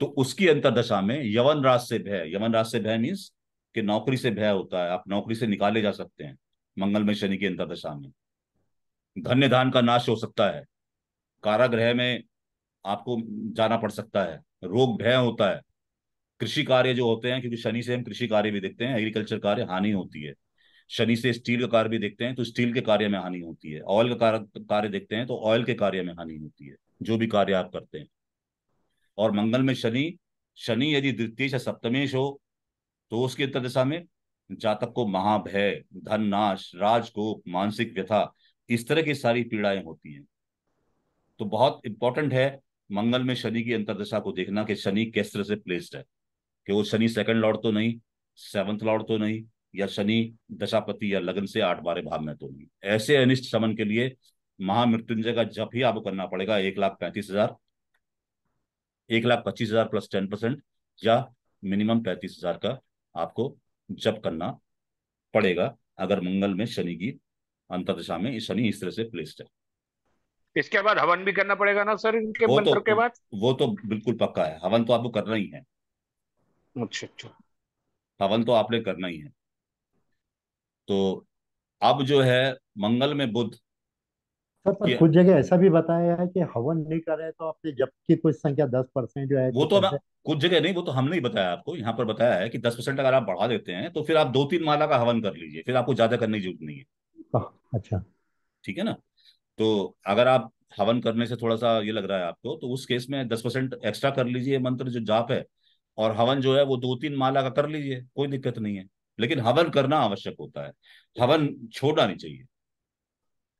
तो उसकी अंतरदशा में यवन राज से भय यवन राज से भय मीन्स कि नौकरी से भय होता है आप नौकरी से निकाले जा सकते हैं मंगलमय शनि की अंतरदशा में धन्य धान का नाश हो सकता है कारागृह में आपको जाना पड़ सकता है रोग भय होता है कृषि कार्य जो होते हैं क्योंकि शनि से हम कृषि कार्य भी देखते हैं एग्रीकल्चर कार्य हानि होती है शनि से स्टील का कार्य भी देखते हैं तो स्टील के कार्य में हानि होती है ऑयल का कार्य देखते हैं तो ऑयल के कार्य में हानि होती है जो भी कार्य आप करते हैं और मंगल में शनि शनि यदि द्वितीय या सप्तमेश हो तो उसके दशा में जातक को महाभय धन नाश राजकोप मानसिक व्यथा इस तरह की सारी पीड़ाएं होती हैं तो बहुत इंपॉर्टेंट है मंगल में शनि की अंतरदशा को देखना कि शनि किस तरह से प्लेस्ड है कि वो शनि सेकंड लॉर्ड तो नहीं सेवंथ लॉर्ड तो नहीं या शनि दशापति या लगन से आठ बारह भाव में तो नहीं ऐसे अनिष्ट समन के लिए महामृत्युंजय का जप ही आपको करना पड़ेगा एक लाख पैंतीस हजार एक लाख पच्चीस हजार प्लस टेन परसेंट या मिनिमम पैंतीस हजार का आपको जप करना पड़ेगा अगर मंगल में शनि की अंतरदशा में शनि इस तरह से प्लेस्ड है इसके बाद हवन भी करना पड़ेगा ना सर इनके वो तो, के बाद वो तो बिल्कुल पक्का है हवन तो आपको करना ही है अच्छा अच्छा हवन तो आपने करना ही है तो अब जो है मंगल में बुद्ध पर कुछ जगह ऐसा भी बताया है कि हवन नहीं कर रहे तो आपने जबकि कुछ संख्या दस परसेंट जो है वो तो हम तो कुछ जगह नहीं वो तो हमने ही बताया आपको यहाँ पर बताया है कि दस परसेंट अगर आप बढ़ा देते हैं तो फिर आप दो तीन माला का हवन कर लीजिए फिर आपको ज्यादा करने की जरूरत नहीं है हाँ, अच्छा ठीक है ना तो अगर आप हवन करने से थोड़ा सा ये लग रहा है आपको तो उस केस में दस परसेंट एक्स्ट्रा कर लीजिए मंत्र जो जाप है और हवन जो है वो दो तीन माला का कर लीजिए कोई दिक्कत नहीं है लेकिन हवन करना आवश्यक होता है हवन छोड़ना नहीं चाहिए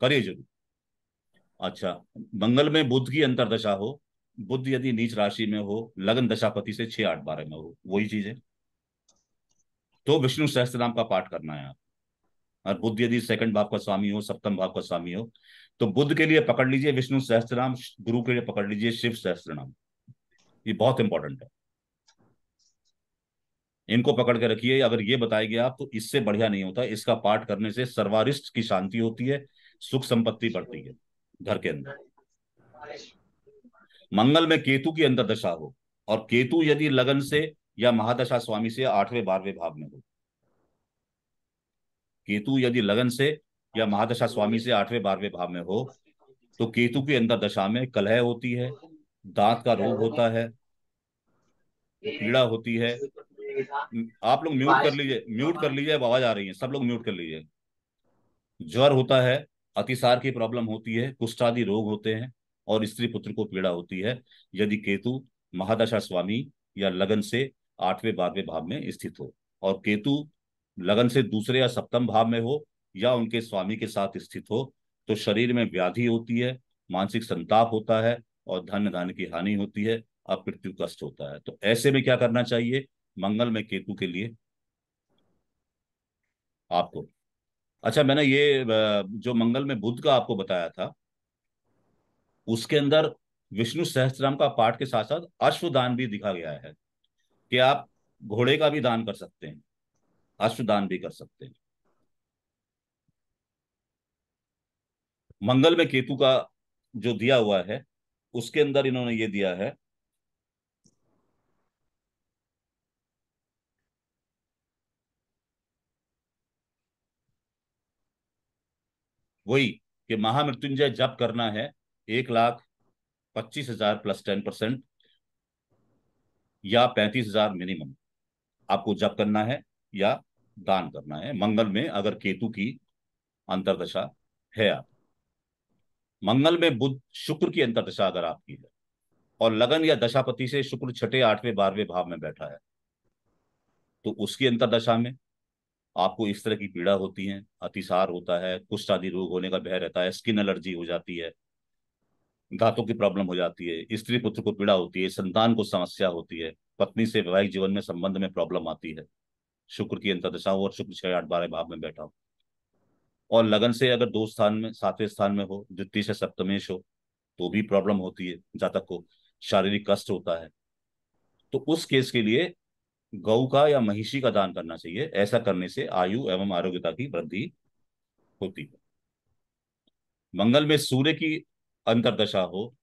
करिए जरूर अच्छा मंगल में बुद्ध की अंतरदशा हो बुद्ध यदि नीच राशि में हो लगन दशापति से छह आठ बारह में हो वही चीज है तो विष्णु सहस्त्र नाम का पाठ करना है आप और बुद्ध यदि सेकंड भाव का स्वामी हो सप्तम भाव का स्वामी हो तो बुद्ध के लिए पकड़ लीजिए विष्णु सहस्त्र नाम गुरु के लिए पकड़ लीजिए शिव सहस्त्र नाम ये बहुत इंपॉर्टेंट है इनको पकड़ के रखिए अगर ये गया आप तो इससे बढ़िया नहीं होता इसका पाठ करने से सर्वारिष्ट की शांति होती है सुख संपत्ति बढ़ती है घर के अंदर मंगल में केतु की अंतरदशा हो और केतु यदि लगन से या महादशा स्वामी से आठवें बारहवें भाव में हो केतु यदि लगन से या महादशा स्वामी से आठवें बारहवें भाव में हो तो केतु की अंतरदशा में कलह होती है दांत का रोग होता है पीड़ा होती है आप लोग म्यूट कर लीजिए म्यूट कर लीजिए आवाज आ रही है सब लोग म्यूट कर लीजिए ज्वर होता है अतिसार की प्रॉब्लम होती है कुष्ठादि रोग होते हैं और स्त्री पुत्र को पीड़ा होती है यदि केतु महादशा स्वामी या लगन से आठवें बारहवें भाव में स्थित हो और केतु लगन से दूसरे या सप्तम भाव में हो या उनके स्वामी के साथ स्थित हो तो शरीर में व्याधि होती है मानसिक संताप होता है और धन धान की हानि होती है अपकृत्यु कष्ट होता है तो ऐसे में क्या करना चाहिए मंगल में केतु के लिए आपको अच्छा मैंने ये जो मंगल में बुद्ध का आपको बताया था उसके अंदर विष्णु सहस्त्र का पाठ के साथ साथ अश्वदान भी दिखा गया है कि आप घोड़े का भी दान कर सकते हैं अश्वदान भी कर सकते हैं मंगल में केतु का जो दिया हुआ है उसके अंदर इन्होंने ये दिया है वही कि महामृत्युंजय जप करना है एक लाख पच्चीस हजार प्लस टेन परसेंट या पैंतीस हजार मिनिमम आपको जप करना है या दान करना है मंगल में अगर केतु की अंतरदशा है आप मंगल में बुद्ध शुक्र की अंतरदशा अगर आपकी है और लगन या दशापति से शुक्र छठे आठवें बारहवें भाव में बैठा है तो उसकी अंतरदशा में आपको इस तरह की पीड़ा होती है अतिसार होता है कुष्ठ आदि रोग होने का भय रहता है स्किन एलर्जी हो जाती है दांतों की प्रॉब्लम हो जाती है स्त्री पुत्र को पीड़ा होती है संतान को समस्या होती है पत्नी से वैवाहिक जीवन में संबंध में प्रॉब्लम आती है शुक्र की अंतरदशा हो और शुक्र छह आठ बारह भाव में बैठा हो और लगन से अगर दो स्थान में सातवें स्थान में हो द्वितीय से सप्तमेश हो तो भी प्रॉब्लम होती है जातक को शारीरिक कष्ट होता है तो उस केस के लिए गौ का या महिषी का दान करना चाहिए ऐसा करने से आयु एवं आरोग्यता की वृद्धि होती है मंगल में सूर्य की अंतरदशा हो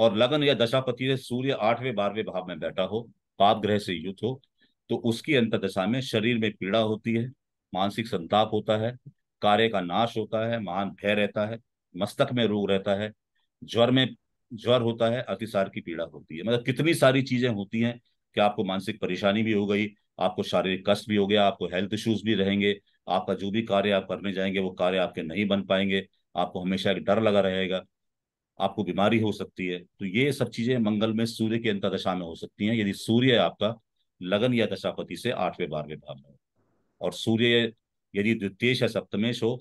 और लगन या दशापति से सूर्य आठवें बारहवें भाव में बैठा हो पाप ग्रह से युक्त हो तो उसकी अंतरदशा में शरीर में पीड़ा होती है मानसिक संताप होता है कार्य का नाश होता है महान भय रहता है मस्तक में रोग रहता है ज्वर में ज्वर होता है अतिसार की पीड़ा होती है मतलब कितनी सारी चीजें होती हैं कि आपको मानसिक परेशानी भी हो गई आपको शारीरिक कष्ट भी हो गया आपको हेल्थ इश्यूज भी रहेंगे आपका जो भी कार्य आप करने जाएंगे वो कार्य आपके नहीं बन पाएंगे आपको हमेशा एक डर लगा रहेगा आपको बीमारी हो सकती है तो ये सब चीजें मंगल में सूर्य की दशा में हो सकती हैं यदि सूर्य आपका लगन या दशापति से आठवें बारहवें भाव में हो और सूर्य यदि द्वितीय या सप्तमेश हो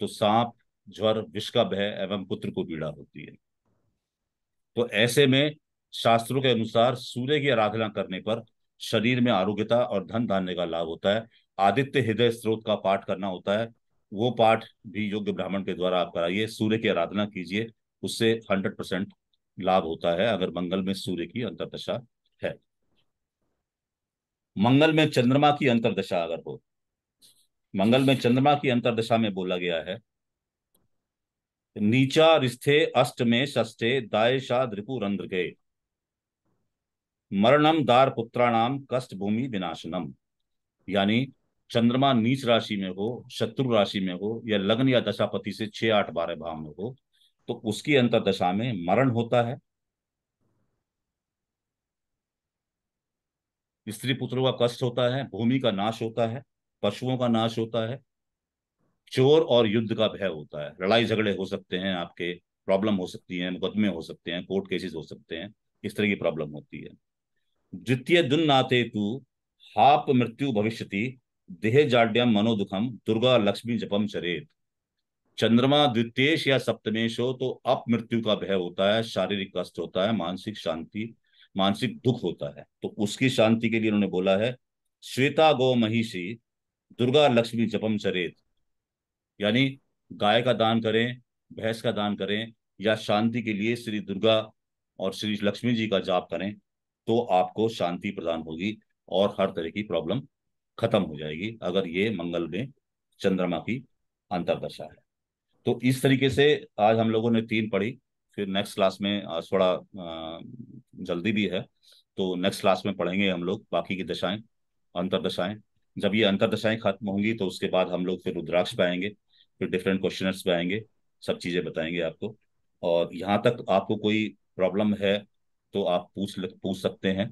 तो सांप ज्वर विष का भय एवं पुत्र को पीड़ा होती है तो ऐसे में शास्त्रों के अनुसार सूर्य की आराधना करने पर शरीर में आरोग्यता और धन धान्य का लाभ होता है आदित्य हृदय स्रोत का पाठ करना होता है वो पाठ भी योग्य ब्राह्मण के द्वारा आप कराइए सूर्य की आराधना कीजिए उससे हंड्रेड परसेंट लाभ होता है अगर मंगल में सूर्य की अंतरदशा है मंगल में चंद्रमा की अंतरदशा अगर हो मंगल में चंद्रमा की अंतरदशा में बोला गया है नीचा रिस्थे अष्ट में सस्ते दायशा रिपुरंध्र के मरणम दार पुत्राणाम कष्ट भूमि विनाशनम यानी चंद्रमा नीच राशि में हो शत्रु राशि में हो या लग्न या दशापति से छह आठ बारह भाव में हो तो उसकी अंतरदशा में मरण होता है स्त्री पुत्रों का कष्ट होता है भूमि का नाश होता है पशुओं का नाश होता है चोर और युद्ध का भय होता है लड़ाई झगड़े हो सकते हैं आपके प्रॉब्लम हो सकती है मुकदमे हो सकते हैं कोर्ट केसेस हो सकते हैं इस तरह की प्रॉब्लम होती है द्वितीय दुन्नाते तु हाप मृत्यु भविष्यति देह जाड्यम मनोदुखम दुर्गा लक्ष्मी जपम चरेत चंद्रमा द्वितीयेश या सप्तमेश हो तो अप मृत्यु का भय होता है शारीरिक कष्ट होता है मानसिक शांति मानसिक दुख होता है तो उसकी शांति के लिए उन्होंने बोला है श्वेता गौ महिषी दुर्गा लक्ष्मी जपम चरेत यानी गाय का दान करें भैंस का दान करें या शांति के लिए श्री दुर्गा और श्री लक्ष्मी जी का जाप करें तो आपको शांति प्रदान होगी और हर तरह की प्रॉब्लम खत्म हो जाएगी अगर ये मंगल में चंद्रमा की अंतरदशा है तो इस तरीके से आज हम लोगों ने तीन पढ़ी फिर नेक्स्ट क्लास में आज थोड़ा जल्दी भी है तो नेक्स्ट क्लास में पढ़ेंगे हम लोग बाकी की दशाएं अंतरदशाएं जब ये अंतरदशाएं खत्म होंगी तो उसके बाद हम लोग फिर रुद्राक्ष पे आएंगे फिर डिफरेंट क्वेश्चनर्स पे आएंगे सब चीजें बताएंगे आपको और यहाँ तक आपको कोई प्रॉब्लम है तो आप पूछ ल, पूछ सकते हैं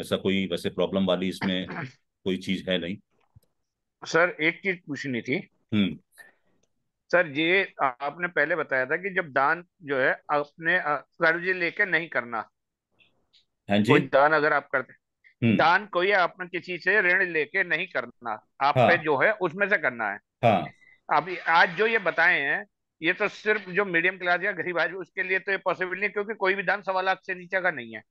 ऐसा कोई वैसे प्रॉब्लम वाली इसमें कोई चीज है नहीं सर एक चीज पूछनी थी हम्म सर ये आपने पहले बताया था कि जब दान जो है अपने कर्ज लेके नहीं करना हाँ जी कोई दान अगर आप करते हम्म। दान कोई आपने किसी से ऋण लेके नहीं करना आप हाँ, पे जो है उसमें से करना है हाँ, अभी आज जो ये बताए हैं ये तो सिर्फ जो मीडियम क्लास या गरीब आदमी उसके लिए तो ये पॉसिबल नहीं क्योंकि कोई भी दान सवा लाख से नीचे का नहीं है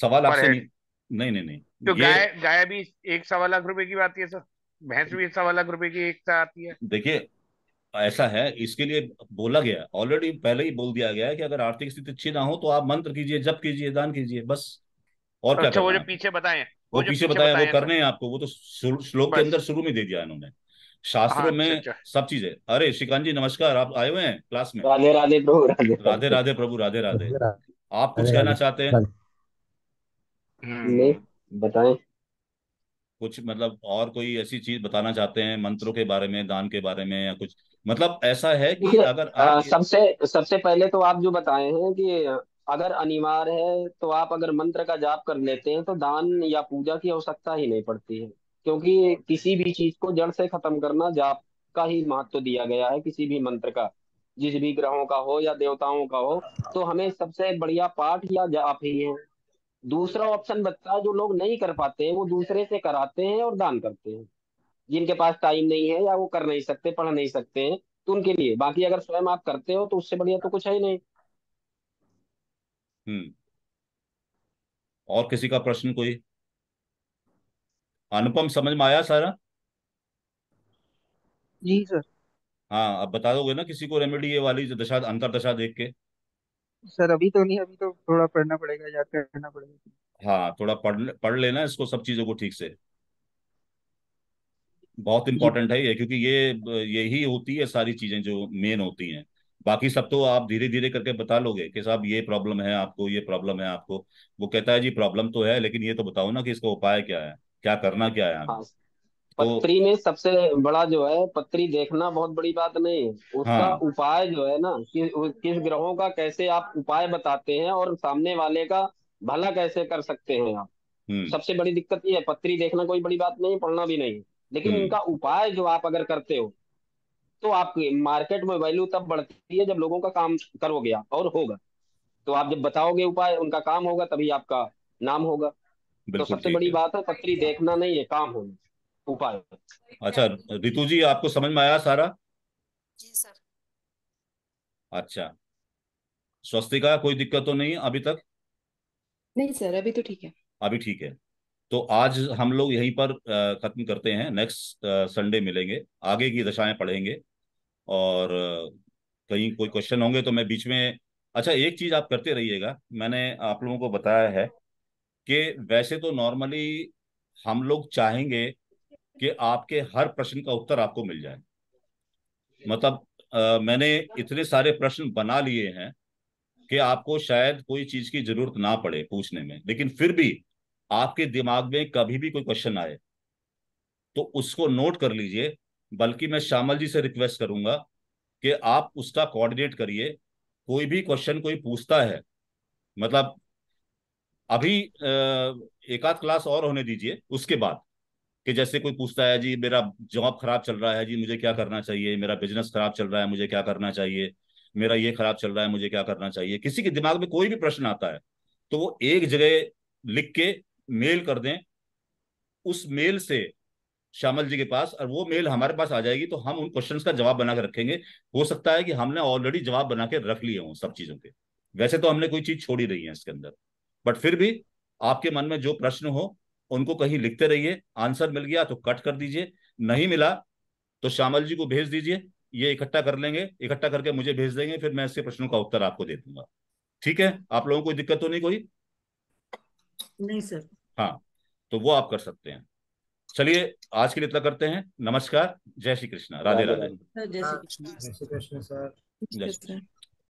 सवा लाख से नहीं नहीं नहीं तो गाय गाय भी एक सवा लाख रुपए की आती है सर भैंस भी सवा लाख रुपए की एक आती है देखिए ऐसा है इसके लिए बोला गया ऑलरेडी पहले ही बोल दिया गया है कि अगर आर्थिक स्थिति अच्छी ना हो तो आप मंत्र कीजिए जप कीजिए दान कीजिए बस और अच्छा, क्या वो जो पीछे बताए वो, वो पीछे बताए वो करने हैं आपको वो तो श्लोक के अंदर शुरू में दे दिया इन्होंने शास्त्रों हाँ, में सब चीज है अरे श्रीकांत जी नमस्कार आप आए हुए हैं क्लास में राधे राधे प्रभु राधे राधे प्रभु राधे राधे आप कुछ कहना चाहते हैं हम्म। बताएं कुछ मतलब और कोई ऐसी चीज बताना चाहते हैं मंत्रों के बारे में दान के बारे में या कुछ मतलब ऐसा है कि अगर सबसे सबसे पहले तो आप जो बताए हैं कि अगर अनिवार्य है तो आप अगर मंत्र का जाप कर लेते हैं तो दान या पूजा की आवश्यकता ही नहीं पड़ती है क्योंकि किसी भी चीज को जड़ से खत्म करना जाप का ही महत्व दिया गया है किसी भी मंत्र का जिस भी ग्रहों का हो या देवताओं का हो तो हमें सबसे बढ़िया पाठ या जाप ही है दूसरा ऑप्शन बचता है जो लोग नहीं कर पाते हैं वो दूसरे से कराते हैं और दान करते हैं जिनके पास टाइम नहीं है या वो कर नहीं सकते पढ़ नहीं सकते हैं तो उनके लिए बाकी अगर स्वयं आप करते हो तो उससे बढ़िया तो कुछ है ही नहीं हम्म और किसी का प्रश्न कोई अनुपम समझ में आया सारा जी सर हाँ अब बता दोगे ना किसी को रेमेडी ये वाली जो दशा अंतर दशा देख के सर अभी तो नहीं अभी तो थोड़ा पढ़ना पड़ेगा याद करना पड़ेगा हाँ थोड़ा पढ़ पढ़ लेना इसको सब चीजों को ठीक से बहुत इम्पोर्टेंट है ये क्योंकि ये यही होती है सारी चीजें जो मेन होती हैं बाकी सब तो आप धीरे धीरे करके बता लोगे कि साहब ये प्रॉब्लम है आपको ये प्रॉब्लम है आपको वो कहता है जी प्रॉब्लम तो है लेकिन ये तो बताओ ना कि इसका उपाय क्या है क्या करना क्या है हाँ तो पत्री में सबसे बड़ा जो है पत्री देखना बहुत बड़ी बात नहीं उसका हाँ उपाय जो है ना कि किस ग्रहों का कैसे आप उपाय बताते हैं और सामने वाले का भला कैसे कर सकते हैं आप हम्म। सबसे बड़ी दिक्कत ये है पत्री देखना कोई बड़ी बात नहीं पढ़ना भी नहीं लेकिन हम्म। इनका उपाय जो आप अगर करते हो तो आपकी मार्केट में वैल्यू तब बढ़ती है जब लोगों का काम करोगे आप और होगा तो आप जब बताओगे उपाय उनका काम होगा तभी आपका नाम होगा तो सबसे बड़ी बात है पत्री देखना नहीं है काम होना उपाय अच्छा रितु जी आपको समझ में आया सारा जी सर अच्छा का कोई दिक्कत तो नहीं अभी तक नहीं सर अभी तो ठीक है अभी ठीक है तो आज हम लोग यहीं पर खत्म करते हैं नेक्स्ट संडे मिलेंगे आगे की दशाएं पढ़ेंगे और कहीं कोई क्वेश्चन होंगे तो मैं बीच में अच्छा एक चीज आप करते रहिएगा मैंने आप लोगों को बताया है कि वैसे तो नॉर्मली हम लोग चाहेंगे कि आपके हर प्रश्न का उत्तर आपको मिल जाए मतलब आ, मैंने इतने सारे प्रश्न बना लिए हैं कि आपको शायद कोई चीज की जरूरत ना पड़े पूछने में लेकिन फिर भी आपके दिमाग में कभी भी कोई क्वेश्चन आए तो उसको नोट कर लीजिए बल्कि मैं श्यामल जी से रिक्वेस्ट करूंगा कि आप उसका कोऑर्डिनेट करिए कोई भी क्वेश्चन कोई पूछता है मतलब अभी एकाध क्लास और होने दीजिए उसके बाद कि जैसे कोई पूछता है जी मेरा जॉब खराब चल रहा है जी मुझे क्या करना चाहिए मेरा बिजनेस खराब चल रहा है मुझे क्या करना चाहिए मेरा ये खराब चल रहा है मुझे क्या करना चाहिए किसी के दिमाग में कोई भी प्रश्न आता है तो वो एक जगह लिख के मेल कर दें उस मेल से श्यामल जी के पास और वो मेल हमारे पास आ जाएगी तो हम उन क्वेश्चन का जवाब बना के रखेंगे हो सकता है कि हमने ऑलरेडी जवाब बना के रख लिए हों सब चीजों के वैसे तो हमने कोई चीज छोड़ी रही है इसके अंदर बट फिर भी आपके मन में जो प्रश्न हो उनको कहीं लिखते रहिए आंसर मिल गया तो कट कर दीजिए नहीं मिला तो श्यामल जी को भेज दीजिए ये इकट्ठा कर लेंगे इकट्ठा करके मुझे भेज देंगे फिर मैं इसके प्रश्नों का उत्तर आपको दे दूंगा ठीक है आप लोगों को दिक्कत तो नहीं कोई नहीं सर हाँ तो वो आप कर सकते हैं चलिए आज के लिए इतना करते हैं नमस्कार जय श्री कृष्णा राधे राधे हाँ, कृष्ण जय श्री कृष्ण सर जय श्री कृष्ण